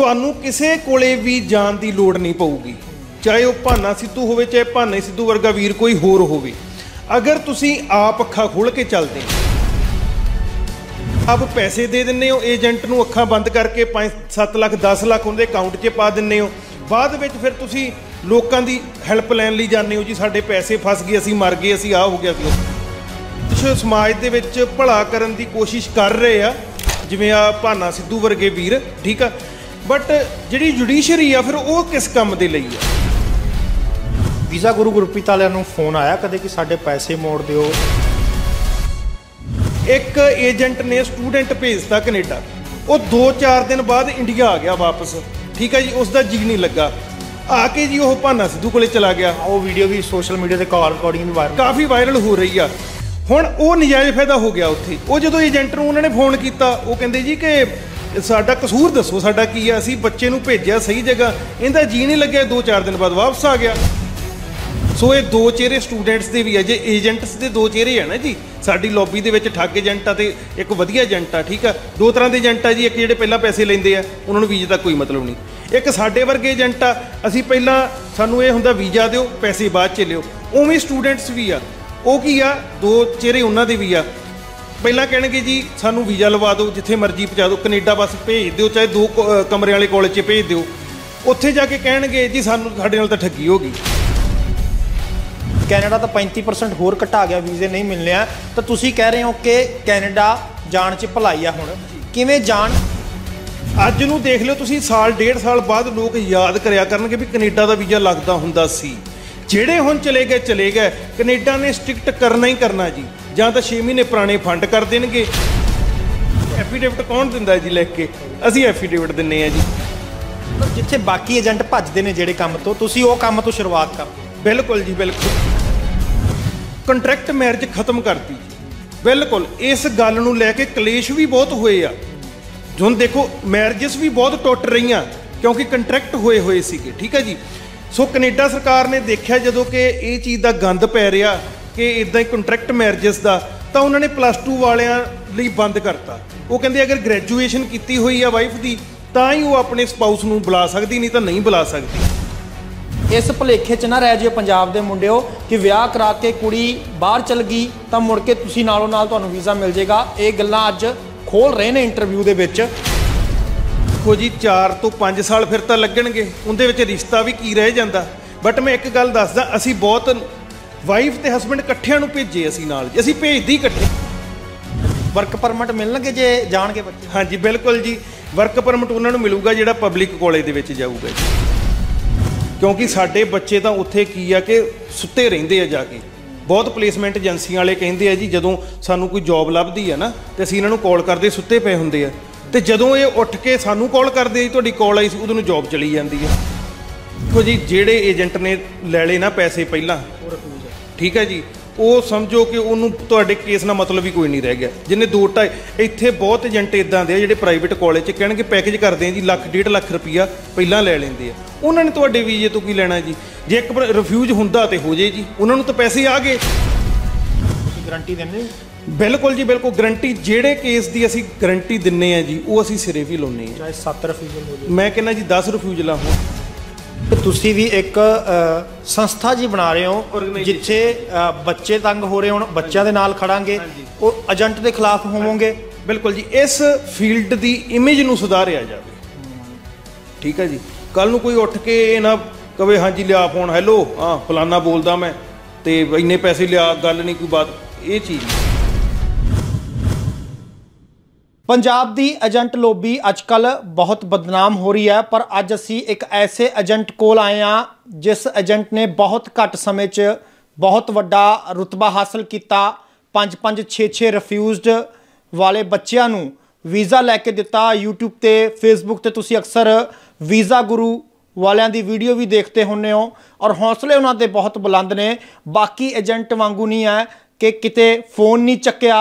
ਤੁਹਾਨੂੰ ਕਿਸੇ ਕੋਲੇ ਵੀ ਜਾਣ ਦੀ ਲੋੜ ਨਹੀਂ ਪਊਗੀ ਚਾਹੇ ਉਹ ਭਾਨਾ ਸਿੱਧੂ ਹੋਵੇ ਚਾਹੇ ਭਾਨੇ ਸਿੱਧੂ ਵਰਗਾ ਵੀਰ ਕੋਈ ਹੋਰ ਹੋਵੇ ਅਗਰ ਤੁਸੀਂ ਆਪ ਅੱਖਾਂ ਖੋਲ ਕੇ ਚੱਲਦੇ ਆਪ ਪੈਸੇ ਦੇ ਦਿੰਨੇ ਹੋ ਏਜੰਟ ਨੂੰ ਅੱਖਾਂ ਬੰਦ ਕਰਕੇ 5 7 ਲੱਖ 10 ਲੱਖ ਉਹਦੇ ਅਕਾਊਂਟ 'ਚ ਪਾ ਦਿੰਨੇ ਹੋ ਬਾਅਦ ਵਿੱਚ ਫਿਰ ਤੁਸੀਂ ਲੋਕਾਂ ਦੀ ਹੈਲਪ ਲੈਣ ਲਈ ਜਾਂਦੇ ਹੋ ਜੀ ਸਾਡੇ ਪੈਸੇ ਫਸ ਗਏ ਅਸੀਂ ਮਰ ਗਏ ਅਸੀਂ ਆ ਹੋ ਗਿਆ ਸੀ ਕੁਝ ਸਮਾਜ ਦੇ ਵਿੱਚ ਭਲਾ ਕਰਨ ਦੀ ਕੋਸ਼ਿਸ਼ ਕਰ ਰਹੇ ਆ ਜਿਵੇਂ ਆ ਭਾਨਾ ਸਿੱਧੂ ਵਰਗੇ ਵੀਰ ਠੀਕ ਆ ਬਟ ਜਿਹੜੀ ਜੁਡੀਸ਼ਰੀ ਆ ਫਿਰ ਉਹ ਕਿਸ ਕੰਮ ਦੇ ਲਈ ਆ ਵੀਜ਼ਾ ਗੁਰੂ ਗੁਰਪ੍ਰੀਤ ਵਾਲਿਆਂ ਨੂੰ ਫੋਨ ਆਇਆ ਕਦੇ ਕਿ ਸਾਡੇ ਪੈਸੇ ਮੋੜ ਦਿਓ ਇੱਕ ਏਜੰਟ ਨੇ ਸਟੂਡੈਂਟ ਭੇਜਤਾ ਕੈਨੇਡਾ ਉਹ 2-4 ਦਿਨ ਬਾਅਦ ਇੰਡੀਆ ਆ ਗਿਆ ਵਾਪਸ ਠੀਕ ਹੈ ਜੀ ਉਸ ਦਾ ਜੀ ਨਹੀਂ ਲੱਗਾ ਆ ਕੇ ਜੀ ਉਹ ਭਾਨਾ ਸਿੱਧੂ ਕੋਲੇ ਚਲਾ ਗਿਆ ਉਹ ਵੀਡੀਓ ਵੀ ਸੋਸ਼ਲ ਮੀਡੀਆ ਤੇ ਕਾਲ ਰਿਕਾਰਡਿੰਗ ਵੀ ਵਾਇਰਲ ਕਾਫੀ ਵਾਇਰਲ ਹੋ ਰਹੀ ਆ ਹੁਣ ਉਹ ਨਜਾਇਜ਼ ਫਾਇਦਾ ਹੋ ਗਿਆ ਉੱਥੇ ਉਹ ਜਦੋਂ ਏਜੰਟ ਨੂੰ ਉਹਨਾਂ ਨੇ ਫੋਨ ਕੀਤਾ ਉਹ ਕਹਿੰਦੇ ਜੀ ਕਿ ਸਾਡਾ ਕਸੂਰ ਦੱਸੋ ਸਾਡਾ ਕੀ ਆ ਅਸੀਂ ਬੱਚੇ ਨੂੰ ਭੇਜਿਆ ਸਹੀ ਜਗ੍ਹਾ ਇਹਦਾ ਜੀ ਨਹੀਂ ਲੱਗਿਆ 2-4 ਦਿਨ ਬਾਅਦ ਵਾਪਸ ਆ ਗਿਆ ਸੋ ਇਹ ਦੋ ਚਿਹਰੇ ਸਟੂਡੈਂਟਸ ਦੇ ਵੀ ਆ ਜੇ ਏਜੰਟਸ ਦੇ ਦੋ ਚਿਹਰੇ ਆ ਨਾ ਜੀ ਸਾਡੀ ਲੌਬੀ ਦੇ ਵਿੱਚ ਠੱਗ ਏਜੰਟ ਆ ਤੇ ਇੱਕ ਵਧੀਆ ਏਜੰਟ ਆ ਠੀਕ ਆ ਦੋ ਤਰ੍ਹਾਂ ਦੇ ਏਜੰਟ ਆ ਜੀ ਇੱਕ ਜਿਹੜੇ ਪਹਿਲਾਂ ਪੈਸੇ ਲੈਂਦੇ ਆ ਉਹਨਾਂ ਨੂੰ ਵੀਜ਼ੇ ਦਾ ਕੋਈ ਮਤਲਬ ਨਹੀਂ ਇੱਕ ਸਾਡੇ ਵਰਗੇ ਏਜੰਟ ਆ ਅਸੀਂ ਪਹਿਲਾਂ ਸਾਨੂੰ ਇਹ ਹੁੰਦਾ ਵੀਜ਼ਾ ਦਿਓ ਪੈਸੇ ਬਾਅਦ ਚ ਲਿਓ ਉਵੇਂ ਸਟੂਡੈਂਟਸ ਵੀ ਆ ਉਹ ਕੀ ਆ ਦੋ ਚਿਹਰੇ ਉਹਨਾਂ ਦੇ ਵੀ ਆ ਪਹਿਲਾਂ ਕਹਿਣਗੇ ਜੀ ਸਾਨੂੰ ਵੀਜ਼ਾ ਲਵਾ ਦਿਓ ਜਿੱਥੇ ਮਰਜ਼ੀ ਪਹੁੰਚਾ ਦਿਓ ਕੈਨੇਡਾ ਬਸ ਭੇਜ ਦਿਓ ਚਾਹੇ ਦੋ ਕਮਰੇ ਵਾਲੇ ਕਾਲਜ 'ਚ ਭੇਜ ਦਿਓ ਉੱਥੇ ਜਾ ਕੇ ਕਹਿਣਗੇ ਜੀ ਸਾਨੂੰ ਸਾਡੇ ਨਾਲ ਤਾਂ ਠੱਗੀ ਹੋ ਗਈ ਕੈਨੇਡਾ ਤਾਂ 35% ਹੋਰ ਘਟਾ ਗਿਆ ਵੀਜ਼ੇ ਨਹੀਂ ਮਿਲਨੇ ਆ ਤਾਂ ਤੁਸੀਂ ਕਹਿ ਰਹੇ ਹੋ ਕਿ ਕੈਨੇਡਾ ਜਾਣ 'ਚ ਭਲਾਈ ਆ ਹੁਣ ਕਿਵੇਂ ਜਾਣ ਅੱਜ ਨੂੰ ਦੇਖ ਲਿਓ ਤੁਸੀਂ ਸਾਲ ਡੇਢ ਸਾਲ ਬਾਅਦ ਲੋਕ ਯਾਦ ਕਰਿਆ ਕਰਨਗੇ ਵੀ ਕੈਨੇਡਾ ਦਾ ਵੀਜ਼ਾ ਲੱਗਦਾ ਹੁੰਦਾ ਸੀ ਜਿਹੜੇ ਹੁਣ ਚਲੇ ਗਏ ਚਲੇ ਗਏ ਕੈਨੇਡਾ ਨੇ ਸਟ੍ਰਿਕਟ ਕਰਨਾ ਹੀ ਕਰਨਾ ਜੀ ਜਾਂ ਤਾਂ 6 ਮਹੀਨੇ ਪੁਰਾਣੇ ਫੰਡ ਕਰ ਦੇਣਗੇ ਐਫੀਡੇਵਿਟ ਕੌਣ ਦਿੰਦਾ ਜੀ ਲਿਖ ਕੇ ਅਸੀਂ ਐਫੀਡੇਵਿਟ ਦਿੰਨੇ ਆ ਜੀ ਜਿੱਥੇ ਬਾਕੀ ਏਜੰਟ ਭੱਜਦੇ ਨੇ ਜਿਹੜੇ ਕੰਮ ਤੋਂ ਤੁਸੀਂ ਉਹ ਕੰਮ ਤੋਂ ਸ਼ੁਰੂਆਤ ਕਰ ਬਿਲਕੁਲ ਜੀ ਬਿਲਕੁਲ ਕੰਟਰੈਕਟ ਮੈਰਿਜ ਖਤਮ ਕਰਤੀ ਬਿਲਕੁਲ ਇਸ ਗੱਲ ਨੂੰ ਲੈ ਕੇ ਕਲੇਸ਼ ਵੀ ਬਹੁਤ ਹੋਏ ਆ ਹੁਣ ਦੇਖੋ ਮੈਰਿਜਸ ਵੀ ਬਹੁਤ ਟੁੱਟ ਰਹੀਆਂ ਕਿਉਂਕਿ ਕੰਟਰੈਕਟ ਹੋਏ ਹੋਏ ਸੀਗੇ ਠੀਕ ਹੈ ਜੀ ਸੋ ਕੈਨੇਡਾ ਸਰਕਾਰ ਨੇ ਦੇਖਿਆ ਜਦੋਂ ਕਿ ਇਹ ਚੀਜ਼ ਦਾ ਗੰਦ ਪੈ ਰਿਹਾ ਕਿ ਇਦਾਂ ਹੀ ਕੰਟਰੈਕਟ ਮੈਰਿਜਸ ਦਾ ਤਾਂ ਉਹਨਾਂ ਨੇ ਪਲੱਸ 2 ਵਾਲਿਆਂ ਲਈ ਬੰਦ ਕਰਤਾ ਉਹ ਕਹਿੰਦੇ ਅਗਰ ਗ੍ਰੈਜੂਏਸ਼ਨ ਕੀਤੀ ਹੋਈ ਆ ਵਾਈਫ ਦੀ ਤਾਂ ਹੀ ਉਹ ਆਪਣੇ ਸਪਾਊਸ ਨੂੰ ਬੁਲਾ ਸਕਦੀ ਨਹੀਂ ਤਾਂ ਨਹੀਂ ਬੁਲਾ ਸਕਦੀ ਇਸ ਭਲੇਖੇ 'ਚ ਨਾ ਰਹਿ ਜਿਓ ਪੰਜਾਬ ਦੇ ਮੁੰਡਿਓ ਕਿ ਵਿਆਹ ਕਰਾ ਕੇ ਕੁੜੀ ਬਾਹਰ ਚਲ ਗਈ ਤਾਂ ਮੁੜ ਕੇ ਤੁਸੀਂ ਨਾਲੋਂ ਨਾਲ ਤੁਹਾਨੂੰ ਵੀਜ਼ਾ ਮਿਲ ਜਾਏਗਾ ਇਹ ਗੱਲਾਂ ਅੱਜ ਖੋਲ ਰਹੇ ਨੇ ਇੰਟਰਵਿਊ ਦੇ ਵਿੱਚ ਦੇਖੋ ਜੀ 4 ਤੋਂ 5 ਸਾਲ ਫਿਰ ਤਾਂ ਲੱਗਣਗੇ ਉਹਦੇ ਵਿੱਚ ਰਿਸ਼ਤਾ ਵੀ ਕੀ ਰਹਿ ਜਾਂਦਾ ਬਟ ਮੈਂ ਇੱਕ ਗੱਲ ਦੱਸਦਾ ਅਸੀਂ ਬਹੁਤ ਵਾਈਫ ਤੇ ਹਸਬੰਡ ਇਕੱਠਿਆਂ ਨੂੰ ਭੇਜੇ ਅਸੀਂ ਨਾਲ ਅਸੀਂ ਭੇਜਦੀ ਇਕੱਠੇ ਵਰਕ ਪਰਮਿਟ ਮਿਲਣਗੇ ਜੇ ਜਾਣਗੇ ਬੱਚੇ ਹਾਂਜੀ ਬਿਲਕੁਲ ਜੀ ਵਰਕ ਪਰਮਿਟ ਉਹਨਾਂ ਨੂੰ ਮਿਲੂਗਾ ਜਿਹੜਾ ਪਬਲਿਕ ਕਾਲਜ ਦੇ ਵਿੱਚ ਜਾਊਗਾ ਜੀ ਕਿਉਂਕਿ ਸਾਡੇ ਬੱਚੇ ਤਾਂ ਉੱਥੇ ਕੀ ਆ ਕਿ ਸੁੱਤੇ ਰਹਿੰਦੇ ਆ ਜਾ ਕੇ ਬਹੁਤ ਪਲੇਸਮੈਂਟ ਏਜੰਸੀਆਂ ਵਾਲੇ ਕਹਿੰਦੇ ਆ ਜੀ ਜਦੋਂ ਸਾਨੂੰ ਕੋਈ ਜੌਬ ਲੱਭਦੀ ਆ ਨਾ ਤੇ ਅਸੀਂ ਇਹਨਾਂ ਨੂੰ ਕਾਲ ਕਰਦੇ ਸੁੱਤੇ ਪਏ ਹੁੰਦੇ ਆ ਤੇ ਜਦੋਂ ਇਹ ਉੱਠ ਕੇ ਸਾਨੂੰ ਕਾਲ ਕਰਦੇ ਜੀ ਤੁਹਾਡੀ ਕਾਲ ਆਈ ਸੀ ਉਦੋਂ ਨੂੰ ਜੌਬ ਚਲੀ ਜਾਂਦੀ ਹੈ ਦੇਖੋ ਜੀ ਜਿਹੜੇ ਏਜੰਟ ਨੇ ਲੈ ਲਏ ਨਾ ਪੈਸੇ ਪਹਿਲਾਂ ਠੀਕ ਹੈ ਜੀ ਉਹ ਸਮਝੋ ਕਿ ਉਹਨੂੰ ਤੁਹਾਡੇ ਕੇਸ ਨਾਲ ਮਤਲਬ ਵੀ ਕੋਈ ਨਹੀਂ ਰਹਿ ਗਿਆ ਜਿੰਨੇ ਦੋ ਢਾਈ ਇੱਥੇ ਬਹੁਤ ਏਜੰਟ ਇਦਾਂ ਦੇ ਆ ਜਿਹੜੇ ਪ੍ਰਾਈਵੇਟ ਕਾਲਜ 'ਚ ਕਹਿਣਗੇ ਪੈਕੇਜ ਕਰਦੇ ਆ ਜੀ ਲੱਖ ਡੇਢ ਲੱਖ ਰੁਪਈਆ ਪਹਿਲਾਂ ਲੈ ਲੈਂਦੇ ਆ ਉਹਨਾਂ ਨੇ ਤੁਹਾਡੇ ਵੀਜ਼ੇ ਤੋਂ ਕੀ ਲੈਣਾ ਜੀ ਜੇ ਇੱਕ ਰਿਫਿਊਜ਼ ਹੁੰਦਾ ਤੇ ਹੋ ਜੇ ਜੀ ਉਹਨਾਂ ਨੂੰ ਤਾਂ ਪੈਸੇ ਆ ਗਏ ਗਾਰੰਟੀ ਦਿੰਦੇ ਬਿਲਕੁਲ ਜੀ ਬਿਲਕੁਲ ਗਰੰਟੀ ਜਿਹੜੇ ਕੇਸ ਦੀ ਅਸੀਂ ਗਰੰਟੀ ਦਿੰਨੇ ਆ ਜੀ ਉਹ ਅਸੀਂ ਸਿਰੇ ਵੀ ਲਾਉਨੇ ਆ ਚਾਹੇ 7 ਰਿਫਿਊਜ਼ਲ ਹੋ ਜਾਵੇ ਮੈਂ ਕਹਿੰਦਾ ਜੀ 10 ਰਿਫਿਊਜ਼ਲ ਆ ਤੇ ਤੁਸੀਂ ਵੀ ਇੱਕ ਸੰਸਥਾ ਜੀ ਬਣਾ ਰਹੇ ਹੋ ਜਿੱਥੇ ਬੱਚੇ ਤੰਗ ਹੋ ਰਹੇ ਹੋਣ ਬੱਚਿਆਂ ਦੇ ਨਾਲ ਖੜਾਂਗੇ ਉਹ ਏਜੰਟ ਦੇ ਖਿਲਾਫ ਹੋਵੋਗੇ ਬਿਲਕੁਲ ਜੀ ਇਸ ਫੀਲਡ ਦੀ ਇਮੇਜ ਨੂੰ ਸੁਧਾਰਿਆ ਜਾਵੇ ਠੀਕ ਹੈ ਜੀ ਕੱਲ ਨੂੰ ਕੋਈ ਉੱਠ ਕੇ ਇਹ ਨਾ ਕਵੇ ਹਾਂਜੀ ਲਿਆ ਫੋਨ ਹੈਲੋ ਹਾਂ ਫਲਾਨਾ ਬੋਲਦਾ ਮੈਂ ਤੇ ਇੰਨੇ ਪੈਸੇ ਲਿਆ ਗੱਲ ਨਹੀਂ ਕੋਈ ਬਾਤ ਇਹ ਚੀਜ਼ ਪੰਜਾਬ ਦੀ ਏਜੰਟ ਲੋਬੀ ਅੱਜਕੱਲ ਬਹੁਤ ਬਦਨਾਮ ਹੋ ਰਹੀ ਹੈ ਪਰ ਅੱਜ ਅਸੀਂ ਇੱਕ ਐਸੇ ਏਜੰਟ ਕੋਲ ਆਏ ਆ ਜਿਸ ਏਜੰਟ ਨੇ ਬਹੁਤ ਘੱਟ ਸਮੇਂ 'ਚ ਬਹੁਤ ਵੱਡਾ ਰੁਤਬਾ ਹਾਸਲ ਕੀਤਾ 5-5 6-6 ਰਿਫਿਊਜ਼ਡ ਵਾਲੇ ਬੱਚਿਆਂ ਨੂੰ ਵੀਜ਼ਾ ਲੈ ਕੇ ਦਿੱਤਾ YouTube ਤੇ Facebook ਤੇ ਤੁਸੀਂ ਅਕਸਰ ਵੀਜ਼ਾ ਗੁਰੂ ਵਾਲਿਆਂ ਦੀ ਵੀਡੀਓ ਵੀ ਦੇਖਦੇ ਹੁੰਨੇ ਹੋ ਔਰ ਹੌਸਲੇ ਉਹਨਾਂ ਦੇ ਬਹੁਤ ਬੁਲੰਦ ਨੇ ਬਾਕੀ ਏਜੰਟ ਵਾਂਗੂ ਨਹੀਂ ਹੈ ਕਿ ਕਿਤੇ ਫੋਨ ਨਹੀਂ ਚੱਕਿਆ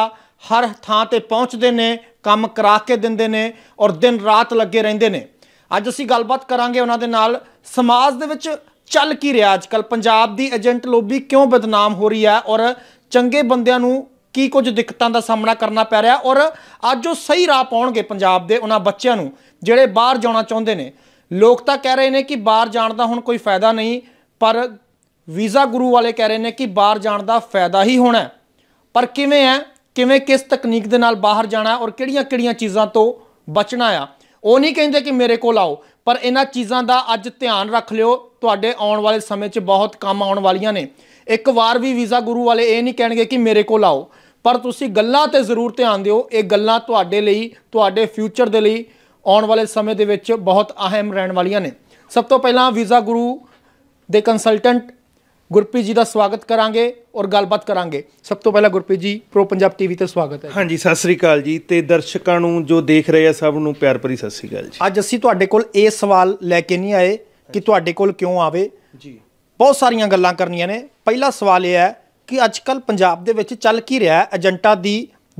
ਹਰ ਥਾਂ ਤੇ ਪਹੁੰਚਦੇ ਨੇ ਕੰਮ ਕਰਾ ਕੇ ਦਿੰਦੇ ਨੇ ਔਰ ਦਿਨ ਰਾਤ ਲੱਗੇ ਰਹਿੰਦੇ ਨੇ ਅੱਜ ਅਸੀਂ ਗੱਲਬਾਤ ਕਰਾਂਗੇ ਉਹਨਾਂ ਦੇ ਨਾਲ ਸਮਾਜ ਦੇ ਵਿੱਚ ਚੱਲ ਕੀ ਰਿਹਾ ਅੱਜ ਕੱਲ ਪੰਜਾਬ ਦੀ ਏਜੰਟ ਲੋਬੀ ਕਿਉਂ ਬਦਨਾਮ ਹੋ ਰਹੀ ਹੈ ਔਰ ਚੰਗੇ ਬੰਦਿਆਂ ਨੂੰ ਕੀ ਕੁਝ ਦਿੱਕਤਾਂ ਦਾ ਸਾਹਮਣਾ ਕਰਨਾ ਪੈ ਰਿਹਾ ਔਰ ਅੱਜ ਉਹ ਸਹੀ ਰਾਹ ਪਾਉਣਗੇ ਪੰਜਾਬ ਦੇ ਉਹਨਾਂ ਬੱਚਿਆਂ ਨੂੰ ਜਿਹੜੇ ਬਾਹਰ ਜਾਣਾ ਚਾਹੁੰਦੇ ਨੇ ਲੋਕ ਤਾਂ ਕਹਿ ਰਹੇ ਨੇ ਕਿ ਬਾਹਰ ਜਾਣ ਦਾ ਹੁਣ ਕੋਈ ਫਾਇਦਾ ਨਹੀਂ ਪਰ ਵੀਜ਼ਾ ਗੁਰੂ ਵਾਲੇ ਕਹਿ ਰਹੇ ਨੇ ਕਿ ਬਾਹਰ ਜਾਣ ਦਾ ਫਾਇਦਾ ਹੀ ਹੋਣਾ ਪਰ ਕਿਵੇਂ ਹੈ ਕਿਵੇਂ ਕਿਸ ਤਕਨੀਕ ਦੇ ਨਾਲ ਬਾਹਰ ਜਾਣਾ ਔਰ ਕਿਹੜੀਆਂ-ਕਿਹੜੀਆਂ ਚੀਜ਼ਾਂ ਤੋਂ ਬਚਣਾ ਆ ਉਹ ਨਹੀਂ ਕਹਿੰਦੇ ਕਿ ਮੇਰੇ ਕੋਲ ਆਓ ਪਰ ਇਹਨਾਂ ਚੀਜ਼ਾਂ ਦਾ ਅੱਜ ਧਿਆਨ ਰੱਖ ਲਿਓ ਤੁਹਾਡੇ ਆਉਣ ਵਾਲੇ ਸਮੇਂ 'ਚ ਬਹੁਤ ਕੰਮ ਆਉਣ ਵਾਲੀਆਂ ਨੇ ਇੱਕ ਵਾਰ ਵੀ ਵੀਜ਼ਾ ਗੁਰੂ ਵਾਲੇ ਇਹ ਨਹੀਂ ਕਹਿਣਗੇ ਕਿ ਮੇਰੇ ਕੋਲ ਆਓ ਪਰ ਤੁਸੀਂ ਗੱਲਾਂ ਤੇ ਜ਼ਰੂਰ ਧਿਆਨ ਦਿਓ ਇਹ ਗੱਲਾਂ ਤੁਹਾਡੇ ਲਈ ਤੁਹਾਡੇ ਫਿਊਚਰ ਦੇ ਲਈ ਆਉਣ ਵਾਲੇ ਸਮੇਂ ਦੇ ਵਿੱਚ ਬਹੁਤ ਅਹਿਮ ਰਹਿਣ ਵਾਲੀਆਂ ਨੇ ਸਭ ਤੋਂ ਪਹਿਲਾਂ ਵੀਜ਼ਾ ਗੁਰੂ ਦੇ ਕੰਸਲਟੈਂਟ ਗੁਰਪ੍ਰੀਤ ਜੀ ਦਾ ਸਵਾਗਤ ਕਰਾਂਗੇ ਔਰ ਗੱਲਬਾਤ ਕਰਾਂਗੇ ਸਭ ਤੋਂ ਪਹਿਲਾਂ ਗੁਰਪ੍ਰੀਤ ਜੀ ਪ੍ਰੋ ਪੰਜਾਬ ਟੀਵੀ ਤੇ ਸਵਾਗਤ ਹੈ ਹਾਂਜੀ ਸਤਿ ਸ੍ਰੀ ਅਕਾਲ ਜੀ ਤੇ ਦਰਸ਼ਕਾਂ ਨੂੰ ਜੋ ਦੇਖ ਰਹੇ ਆ ਸਭ ਨੂੰ ਪਿਆਰ ਭਰੀ ਸਤਿ ਸ੍ਰੀ ਅਕਾਲ ਜੀ ਅੱਜ ਅਸੀਂ ਤੁਹਾਡੇ ਕੋਲ ਇਹ ਸਵਾਲ ਲੈ ਕੇ ਨਹੀਂ ਆਏ ਕਿ ਤੁਹਾਡੇ ਕੋਲ ਕਿਉਂ ਆਵੇ ਜੀ ਬਹੁਤ ਸਾਰੀਆਂ ਗੱਲਾਂ ਕਰਨੀਆਂ ਨੇ ਪਹਿਲਾ ਸਵਾਲ ਇਹ ਹੈ ਕਿ ਅੱਜਕੱਲ ਪੰਜਾਬ ਦੇ ਵਿੱਚ ਚੱਲ ਕੀ ਰਿਹਾ ਹੈ ਏਜੰਟਾਂ ਦੀ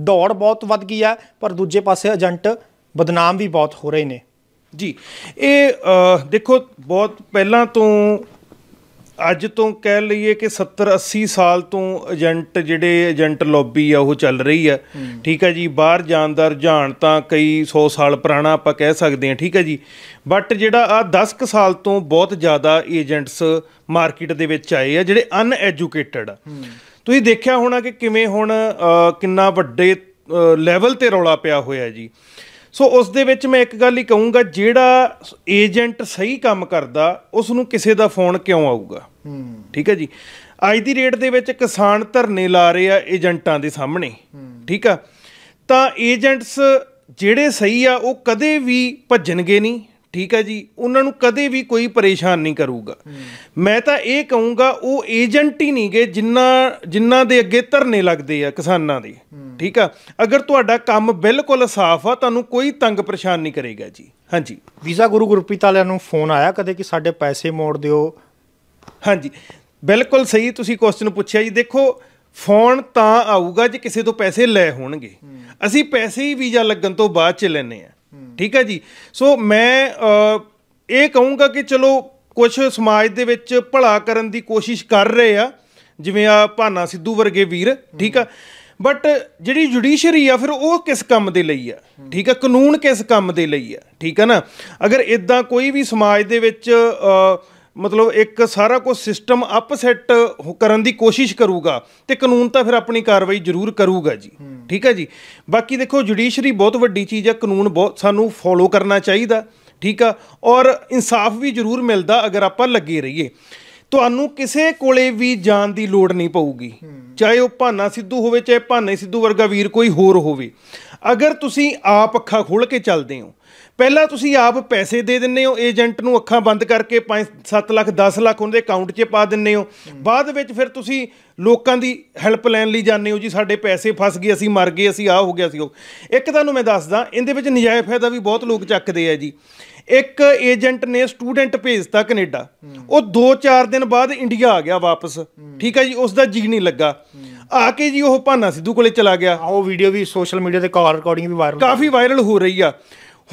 ਦੌੜ ਬਹੁਤ ਵੱਧ ਗਈ ਹੈ ਪਰ ਦੂਜੇ ਪਾਸੇ ਏਜੰਟ ਬਦਨਾਮ ਵੀ ਬਹੁਤ ਹੋ ਰਹੇ ਨੇ ਜੀ ਇਹ ਦੇਖੋ ਬਹੁਤ ਪਹਿਲਾਂ ਤੋਂ ਅੱਜ ਤੋਂ ਕਹਿ ਲਈਏ ਕਿ 70 80 ਸਾਲ ਤੋਂ ਏਜੰਟ ਜਿਹੜੇ ਏਜੰਟ ਲੌਬੀ ਆ ਉਹ ਚੱਲ ਰਹੀ ਆ ਠੀਕ ਹੈ ਜੀ ਬਾਹਰ ਜਾਣ ਦਾ ਰੁਝਾਨ ਤਾਂ ਕਈ 100 ਸਾਲ ਪੁਰਾਣਾ ਆਪਾਂ ਕਹਿ ਸਕਦੇ ਹਾਂ ਠੀਕ ਹੈ ਜੀ ਬਟ ਜਿਹੜਾ ਆ 10 ਕੁ ਸਾਲ ਤੋਂ ਬਹੁਤ ਜ਼ਿਆਦਾ ਏਜੰਟਸ ਮਾਰਕੀਟ ਦੇ ਵਿੱਚ ਆਏ ਆ ਜਿਹੜੇ ਐਜੂਕੇਟਿਡ ਆ ਤੁਸੀਂ ਦੇਖਿਆ ਹੋਣਾ ਕਿ ਕਿਵੇਂ ਹੁਣ ਕਿੰਨਾ ਵੱਡੇ ਲੈਵਲ ਤੇ ਰੌਲਾ ਪਿਆ ਹੋਇਆ ਜੀ ਸੋ ਉਸ ਦੇ ਵਿੱਚ ਮੈਂ ਇੱਕ ਗੱਲ ਹੀ ਕਹੂੰਗਾ ਜਿਹੜਾ ਏਜੰਟ ਸਹੀ ਕੰਮ ਕਰਦਾ ਉਸ ਨੂੰ ਕਿਸੇ ਦਾ ਫੋਨ ਕਿਉਂ ਆਊਗਾ ਠੀਕ ਹੈ ਜੀ ਅੱਜ ਦੀ ਰੇਟ ਦੇ ਵਿੱਚ ਕਿਸਾਨ ਧਰਨੇ ਲਾ ਰਹੇ ਆ ਏਜੰਟਾਂ ਦੇ ਸਾਹਮਣੇ ਠੀਕ ਆ ਤਾਂ ਏਜੰਟਸ ਜਿਹੜੇ ਸਹੀ ਆ ਉਹ ਕਦੇ ਵੀ ਭੱਜਣਗੇ ਨਹੀਂ ਠੀਕ ਹੈ ਜੀ ਉਹਨਾਂ ਨੂੰ ਕਦੇ ਵੀ ਕੋਈ ਪਰੇਸ਼ਾਨ ਨਹੀਂ ਕਰੂਗਾ ਮੈਂ ਤਾਂ ਇਹ ਕਹੂੰਗਾ ਉਹ ਏਜੰਟ ਹੀ ਨਹੀਂਗੇ ਜਿੰਨਾ ਜਿਨ੍ਹਾਂ ਦੇ ਅੱਗੇ ਧਰਨੇ ਲੱਗਦੇ ਆ ਕਿਸਾਨਾਂ ਦੇ ਠੀਕ ਆ ਅਗਰ ਤੁਹਾਡਾ ਕੰਮ ਬਿਲਕੁਲ ਸਾਫ਼ ਆ ਤੁਹਾਨੂੰ ਕੋਈ ਤੰਗ ਪਰੇਸ਼ਾਨ ਨਹੀਂ ਕਰੇਗਾ ਜੀ ਹਾਂਜੀ ਵੀਜ਼ਾ ਗੁਰੂ ਗੁਰਪ੍ਰੀਤ ਵਾਲਿਆਂ ਨੂੰ ਫੋਨ ਆਇਆ ਕਦੇ ਕਿ ਸਾਡੇ ਪੈਸੇ ਮੋੜ ਦਿਓ ਹਾਂਜੀ ਬਿਲਕੁਲ ਸਹੀ ਤੁਸੀਂ ਕੁਐਸਚਨ ਪੁੱਛਿਆ ਜੀ ਦੇਖੋ ਫੋਨ ਤਾਂ ਆਊਗਾ ਜੇ ਕਿਸੇ ਤੋਂ ਪੈਸੇ ਲੈ ਹੋਣਗੇ ਅਸੀਂ ਪੈਸੇ ਹੀ ਵੀਜ਼ਾ ਲੱਗਣ ਤੋਂ ਬਾਅਦ ਚ ਲੈਨੇ ਆ ਠੀਕ ਹੈ ਜੀ ਸੋ ਮੈਂ ਇਹ ਕਹੂੰਗਾ ਕਿ ਚਲੋ ਕੁਝ ਸਮਾਜ ਦੇ ਵਿੱਚ ਭਲਾ ਕਰਨ ਦੀ ਕੋਸ਼ਿਸ਼ ਕਰ ਰਹੇ ਆ ਜਿਵੇਂ ਆ ਭਾਨਾ ਸਿੱਧੂ ਵਰਗੇ ਵੀਰ ਠੀਕ ਆ ਬਟ ਜਿਹੜੀ ਜੁਡੀਸ਼ਰੀ ਆ ਫਿਰ ਉਹ ਕਿਸ ਕੰਮ ਦੇ ਲਈ ਆ ਠੀਕ ਆ ਕਾਨੂੰਨ ਕਿਸ ਕੰਮ ਦੇ ਲਈ ਆ ਠੀਕ ਆ ਨਾ ਅਗਰ ਇਦਾਂ ਕੋਈ ਵੀ ਸਮਾਜ ਦੇ ਵਿੱਚ ਮਤਲਬ ਇੱਕ ਸਾਰਾ ਕੁਝ ਸਿਸਟਮ ਅਪਸੈਟ ਕਰਨ ਦੀ ਕੋਸ਼ਿਸ਼ ਕਰੂਗਾ ਤੇ ਕਾਨੂੰਨ ਤਾਂ ਫਿਰ ਆਪਣੀ ਕਾਰਵਾਈ ਜ਼ਰੂਰ ਕਰੂਗਾ ਜੀ ਠੀਕ ਹੈ ਜੀ ਬਾਕੀ ਦੇਖੋ ਜੁਡੀਸ਼ਰੀ ਬਹੁਤ ਵੱਡੀ ਚੀਜ਼ ਹੈ ਕਾਨੂੰਨ ਬਹੁਤ ਸਾਨੂੰ ਫੋਲੋ ਕਰਨਾ ਚਾਹੀਦਾ ਠੀਕ ਆ ਔਰ ਇਨਸਾਫ ਵੀ ਜ਼ਰੂਰ ਮਿਲਦਾ ਅਗਰ ਆਪਾਂ ਲੱਗੇ ਰਹੀਏ ਤੁਹਾਨੂੰ ਕਿਸੇ ਕੋਲੇ ਵੀ ਜਾਣ ਦੀ ਲੋੜ ਨਹੀਂ ਪਊਗੀ ਚਾਹੇ ਉਹ ਭਾਨਾ ਸਿੱਧੂ ਹੋਵੇ ਚਾਹੇ ਭਾਨੇ ਸਿੱਧੂ ਵਰਗਾ ਵੀਰ ਕੋਈ ਹੋਰ ਹੋਵੇ ਅਗਰ ਤੁਸੀਂ ਆਪ ਅੱਖਾਂ ਖੋਲ ਕੇ ਚੱਲਦੇ ਹੋ ਪਹਿਲਾਂ ਤੁਸੀਂ ਆਪ ਪੈਸੇ ਦੇ ਦਿੰਨੇ ਹੋ ਏਜੰਟ ਨੂੰ ਅੱਖਾਂ ਬੰਦ ਕਰਕੇ 5 7 ਲੱਖ 10 ਲੱਖ ਉਹਦੇ ਅਕਾਊਂਟ 'ਚ ਪਾ ਦਿੰਨੇ ਹੋ ਬਾਅਦ ਵਿੱਚ ਫਿਰ ਤੁਸੀਂ ਲੋਕਾਂ ਦੀ ਹੈਲਪ ਲੈਣ ਲਈ ਜਾਂਦੇ ਹੋ ਜੀ ਸਾਡੇ ਪੈਸੇ ਫਸ ਗਏ ਅਸੀਂ ਮਰ ਗਏ ਅਸੀਂ ਆ ਹੋ ਗਿਆ ਸੀ ਉਹ ਇੱਕ ਤੁਹਾਨੂੰ ਮੈਂ ਦੱਸਦਾ ਇਹਦੇ ਵਿੱਚ ਨਜਾਇਜ਼ ਫਾਇਦਾ ਵੀ ਬਹੁਤ ਲੋਕ ਚੱਕਦੇ ਆ ਜੀ ਇੱਕ ਏਜੰਟ ਨੇ ਸਟੂਡੈਂਟ ਭੇਜਤਾ ਕੈਨੇਡਾ ਉਹ 2-4 ਦਿਨ ਬਾਅਦ ਇੰਡੀਆ ਆ ਗਿਆ ਵਾਪਸ ਠੀਕ ਹੈ ਜੀ ਉਸ ਦਾ ਜੀ ਨਹੀਂ ਲੱਗਾ ਆ ਕੇ ਜੀ ਉਹ ਭਾਨਾ ਸਿੱਧੂ ਕੋਲੇ ਚਲਾ ਗਿਆ ਉਹ ਵੀਡੀਓ ਵੀ ਸੋਸ਼ਲ ਮੀਡੀਆ ਤੇ ਕਾਲ ਰਿਕਾਰਡਿੰਗ ਵੀ ਵਾਇਰਲ ਕਾਫੀ ਵਾਇਰਲ ਹੋ ਰਹੀ ਆ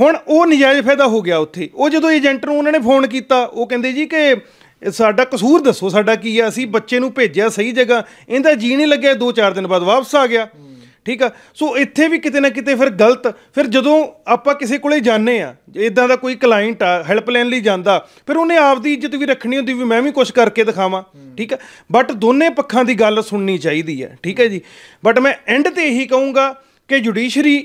ਹੁਣ ਉਹ ਨਜਾਇਜ਼ ਫਾਇਦਾ ਹੋ ਗਿਆ ਉੱਥੇ ਉਹ ਜਦੋਂ ਏਜੰਟ ਨੂੰ ਉਹਨਾਂ ਨੇ ਫੋਨ ਕੀਤਾ ਉਹ ਕਹਿੰਦੇ ਜੀ ਕਿ ਸਾਡਾ ਕਸੂਰ ਦੱਸੋ ਸਾਡਾ ਕੀ ਆ ਅਸੀਂ ਬੱਚੇ ਨੂੰ ਭੇਜਿਆ ਸਹੀ ਜਗ੍ਹਾ ਇਹਦਾ ਜੀ ਨਹੀਂ ਲੱਗਿਆ 2-4 ਦਿਨ ਬਾਅਦ ਵਾਪਸ ਆ ਗਿਆ ਠੀਕ ਆ ਸੋ ਇੱਥੇ ਵੀ ਕਿਤੇ ਨਾ ਕਿਤੇ ਫਿਰ ਗਲਤ ਫਿਰ ਜਦੋਂ ਆਪਾਂ ਕਿਸੇ ਕੋਲੇ ਜਾਂਦੇ ਆ ਇਦਾਂ ਦਾ ਕੋਈ ਕਲਾਇੰਟ ਆ ਹੈਲਪ ਲੈਣ ਲਈ ਜਾਂਦਾ ਫਿਰ ਉਹਨੇ ਆਪਦੀ ਇੱਜ਼ਤ ਵੀ ਰੱਖਣੀ ਹੁੰਦੀ ਵੀ ਮੈਂ ਵੀ ਕੁਝ ਕਰਕੇ ਦਿਖਾਵਾਂ ਠੀਕ ਆ ਬਟ ਦੋਨੇ ਪੱਖਾਂ ਦੀ ਗੱਲ ਸੁਣਨੀ ਚਾਹੀਦੀ ਹੈ ਠੀਕ ਹੈ ਜੀ ਬਟ ਮੈਂ ਐਂਡ ਤੇ ਇਹੀ ਕਹੂੰਗਾ ਕਿ ਜੁਡੀਸ਼ਰੀ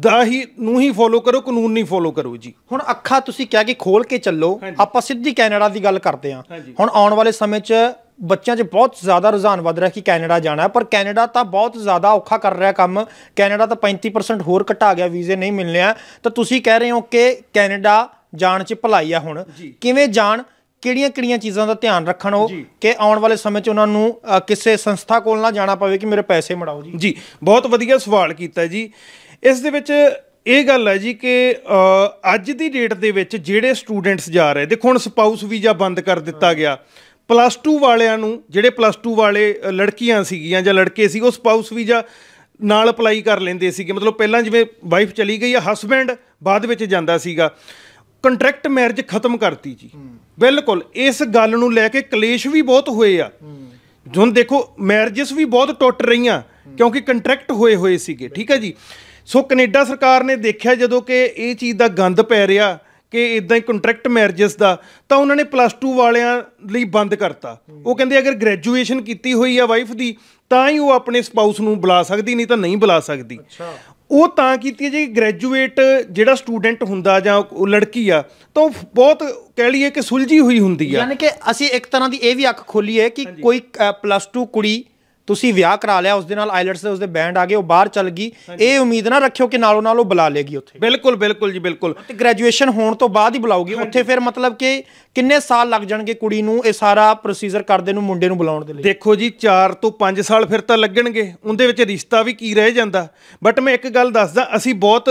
ਦਾ ਹੀ ਨੂੰ ਹੀ ਫੋਲੋ ਕਰੋ ਕਾਨੂੰਨ ਨਹੀਂ ਫੋਲੋ ਕਰੋ ਜੀ ਹੁਣ ਅੱਖਾਂ ਤੁਸੀਂ ਕਿਹਾ ਕਿ ਖੋਲ ਕੇ ਚੱਲੋ ਆਪਾਂ ਸਿੱਧੀ ਕੈਨੇਡਾ ਦੀ ਗੱਲ ਕਰਦੇ ਆ ਹੁਣ ਆਉਣ ਵਾਲੇ ਸਮੇਂ 'ਚ ਬੱਚਿਆਂ 'ਚ ਬਹੁਤ ਜ਼ਿਆਦਾ ਰੁਝਾਨ ਵਧ ਰਿਹਾ ਕਿ ਕੈਨੇਡਾ ਜਾਣਾ ਪਰ ਕੈਨੇਡਾ ਤਾਂ ਬਹੁਤ ਜ਼ਿਆਦਾ ਔਖਾ ਕਰ ਰਿਹਾ ਕੰਮ ਕੈਨੇਡਾ ਤਾਂ 35% ਹੋਰ ਘਟਾ ਗਿਆ ਵੀਜ਼ੇ ਨਹੀਂ ਮਿਲਨੇ ਆ ਤਾਂ ਤੁਸੀਂ ਕਹਿ ਰਹੇ ਹੋ ਕਿ ਕੈਨੇਡਾ ਜਾਣ 'ਚ ਭਲਾਈ ਆ ਹੁਣ ਕਿਵੇਂ ਜਾਣ ਕਿਹੜੀਆਂ-ਕਿਹੜੀਆਂ ਚੀਜ਼ਾਂ ਦਾ ਧਿਆਨ ਰੱਖਣ ਉਹ ਕਿ ਆਉਣ ਵਾਲੇ ਸਮੇਂ 'ਚ ਉਹਨਾਂ ਨੂੰ ਕਿਸੇ ਸੰਸਥਾ ਕੋਲ ਨਾ ਜਾਣਾ ਪਵੇ ਕਿ ਮੇਰੇ ਪੈਸੇ ਮੜਾਓ ਜੀ ਜੀ ਬਹੁਤ ਵਧੀਆ ਸਵਾਲ ਕੀਤਾ ਜੀ ਇਸ ਦੇ ਵਿੱਚ ਇਹ ਗੱਲ ਹੈ ਜੀ ਕਿ ਅੱਜ ਦੀ ਡੇਟ ਦੇ ਵਿੱਚ ਜਿਹੜੇ ਸਟੂਡੈਂਟਸ ਜਾ ਰਹੇ ਦੇਖੋ ਹੁਣ ਸਪਾਊਸ ਵੀਜ਼ਾ ਬੰਦ ਕਰ ਦਿੱਤਾ ਗਿਆ ਪਲੱਸ 2 ਵਾਲਿਆਂ ਨੂੰ ਜਿਹੜੇ ਪਲੱਸ 2 ਵਾਲੇ ਲੜਕੀਆਂ ਸੀਗੀਆਂ ਜਾਂ ਲੜਕੇ ਸੀ ਉਹ ਸਪਾਊਸ ਵੀਜ਼ਾ ਨਾਲ ਅਪਲਾਈ ਕਰ ਲੈਂਦੇ ਸੀਗੇ ਮਤਲਬ ਪਹਿਲਾਂ ਜਿਵੇਂ ਵਾਈਫ ਚਲੀ ਗਈ ਆ ਹਸਬੈਂਡ ਬਾਅਦ ਵਿੱਚ ਜਾਂਦਾ ਸੀਗਾ ਕੰਟਰੈਕਟ ਮੈਰਿਜ ਖਤਮ ਕਰਤੀ ਜੀ ਬਿਲਕੁਲ ਇਸ ਗੱਲ ਨੂੰ ਲੈ ਕੇ ਕਲੇਸ਼ ਵੀ ਬਹੁਤ ਹੋਏ ਆ ਹੁਣ ਦੇਖੋ ਮੈਰਿਜਸ ਵੀ ਬਹੁਤ ਟੁੱਟ ਰਹੀਆਂ ਕਿਉਂਕਿ ਕੰਟਰੈਕਟ ਹੋਏ ਹੋਏ ਸੀਗੇ ਠੀਕ ਹੈ ਜੀ ਸੋ ਕੈਨੇਡਾ ਸਰਕਾਰ ਨੇ ਦੇਖਿਆ ਜਦੋਂ ਕਿ ਇਹ ਚੀਜ਼ ਦਾ ਗੰਦ ਪੈ ਰਿਹਾ ਕਿ ਇਦਾਂ ਹੀ ਕੰਟਰੈਕਟ ਮੈਰਿਜਸ ਦਾ ਤਾਂ ਉਹਨਾਂ ਨੇ ਪਲੱਸ 2 ਵਾਲਿਆਂ ਲਈ ਬੰਦ ਕਰਤਾ ਉਹ ਕਹਿੰਦੇ ਅਗਰ ਗ੍ਰੈਜੂਏਸ਼ਨ ਕੀਤੀ ਹੋਈ ਆ ਵਾਈਫ ਦੀ ਤਾਂ ਹੀ ਉਹ ਆਪਣੇ ਸਪਾਊਸ ਨੂੰ ਬੁਲਾ ਸਕਦੀ ਨਹੀਂ ਤਾਂ ਨਹੀਂ ਬੁਲਾ ਸਕਦੀ ਉਹ ਤਾਂ ਕੀਤੀ ਜੇ ਗ੍ਰੈਜੂਏਟ ਜਿਹੜਾ ਸਟੂਡੈਂਟ ਹੁੰਦਾ ਜਾਂ ਉਹ ਲੜਕੀ ਆ ਤਾਂ ਬਹੁਤ ਕਹਿ ਲਈਏ ਕਿ ਸੁਲਝੀ ਹੋਈ ਹੁੰਦੀ ਆ ਯਾਨੀ ਕਿ ਅਸੀਂ ਇੱਕ ਤਰ੍ਹਾਂ ਦੀ ਇਹ ਵੀ ਅੱਖ ਖੋਲੀ ਹੈ ਕਿ ਕੋਈ ਪਲੱਸ 2 ਕੁੜੀ ਤੁਸੀਂ ਵਿਆਹ ਕਰਾ ਲਿਆ ਉਸ ਦੇ ਨਾਲ ਆਇਲਟਸ ਦੇ ਉਸਦੇ ਬੈਂਡ ਆ ਗਏ ਉਹ ਬਾਹਰ ਚੱਲ ਗਈ ਇਹ ਉਮੀਦ ਨਾ ਰੱਖਿਓ ਕਿ ਨਾਲੋਂ ਨਾਲ ਉਹ ਬੁਲਾ ਲੇਗੀ ਉੱਥੇ ਬਿਲਕੁਲ ਬਿਲਕੁਲ ਜੀ ਬਿਲਕੁਲ ਤੇ ਗ੍ਰੈਜੂਏਸ਼ਨ ਹੋਣ ਤੋਂ ਬਾਅਦ ਹੀ ਬੁਲਾਉਗੀ ਉੱਥੇ ਫਿਰ ਮਤਲਬ ਕਿ ਕਿੰਨੇ ਸਾਲ ਲੱਗ ਜਾਣਗੇ ਕੁੜੀ ਨੂੰ ਇਹ ਸਾਰਾ ਪ੍ਰੋਸੀਜਰ ਕਰਦੇ ਨੂੰ ਮੁੰਡੇ ਨੂੰ ਬੁਲਾਉਣ ਦੇ ਲਈ ਦੇਖੋ ਜੀ 4 ਤੋਂ 5 ਸਾਲ ਫਿਰ ਤਾਂ ਲੱਗਣਗੇ ਉਹਦੇ ਵਿੱਚ ਰਿਸ਼ਤਾ ਵੀ ਕੀ ਰਹਿ ਜਾਂਦਾ ਬਟ ਮੈਂ ਇੱਕ ਗੱਲ ਦੱਸਦਾ ਅਸੀਂ ਬਹੁਤ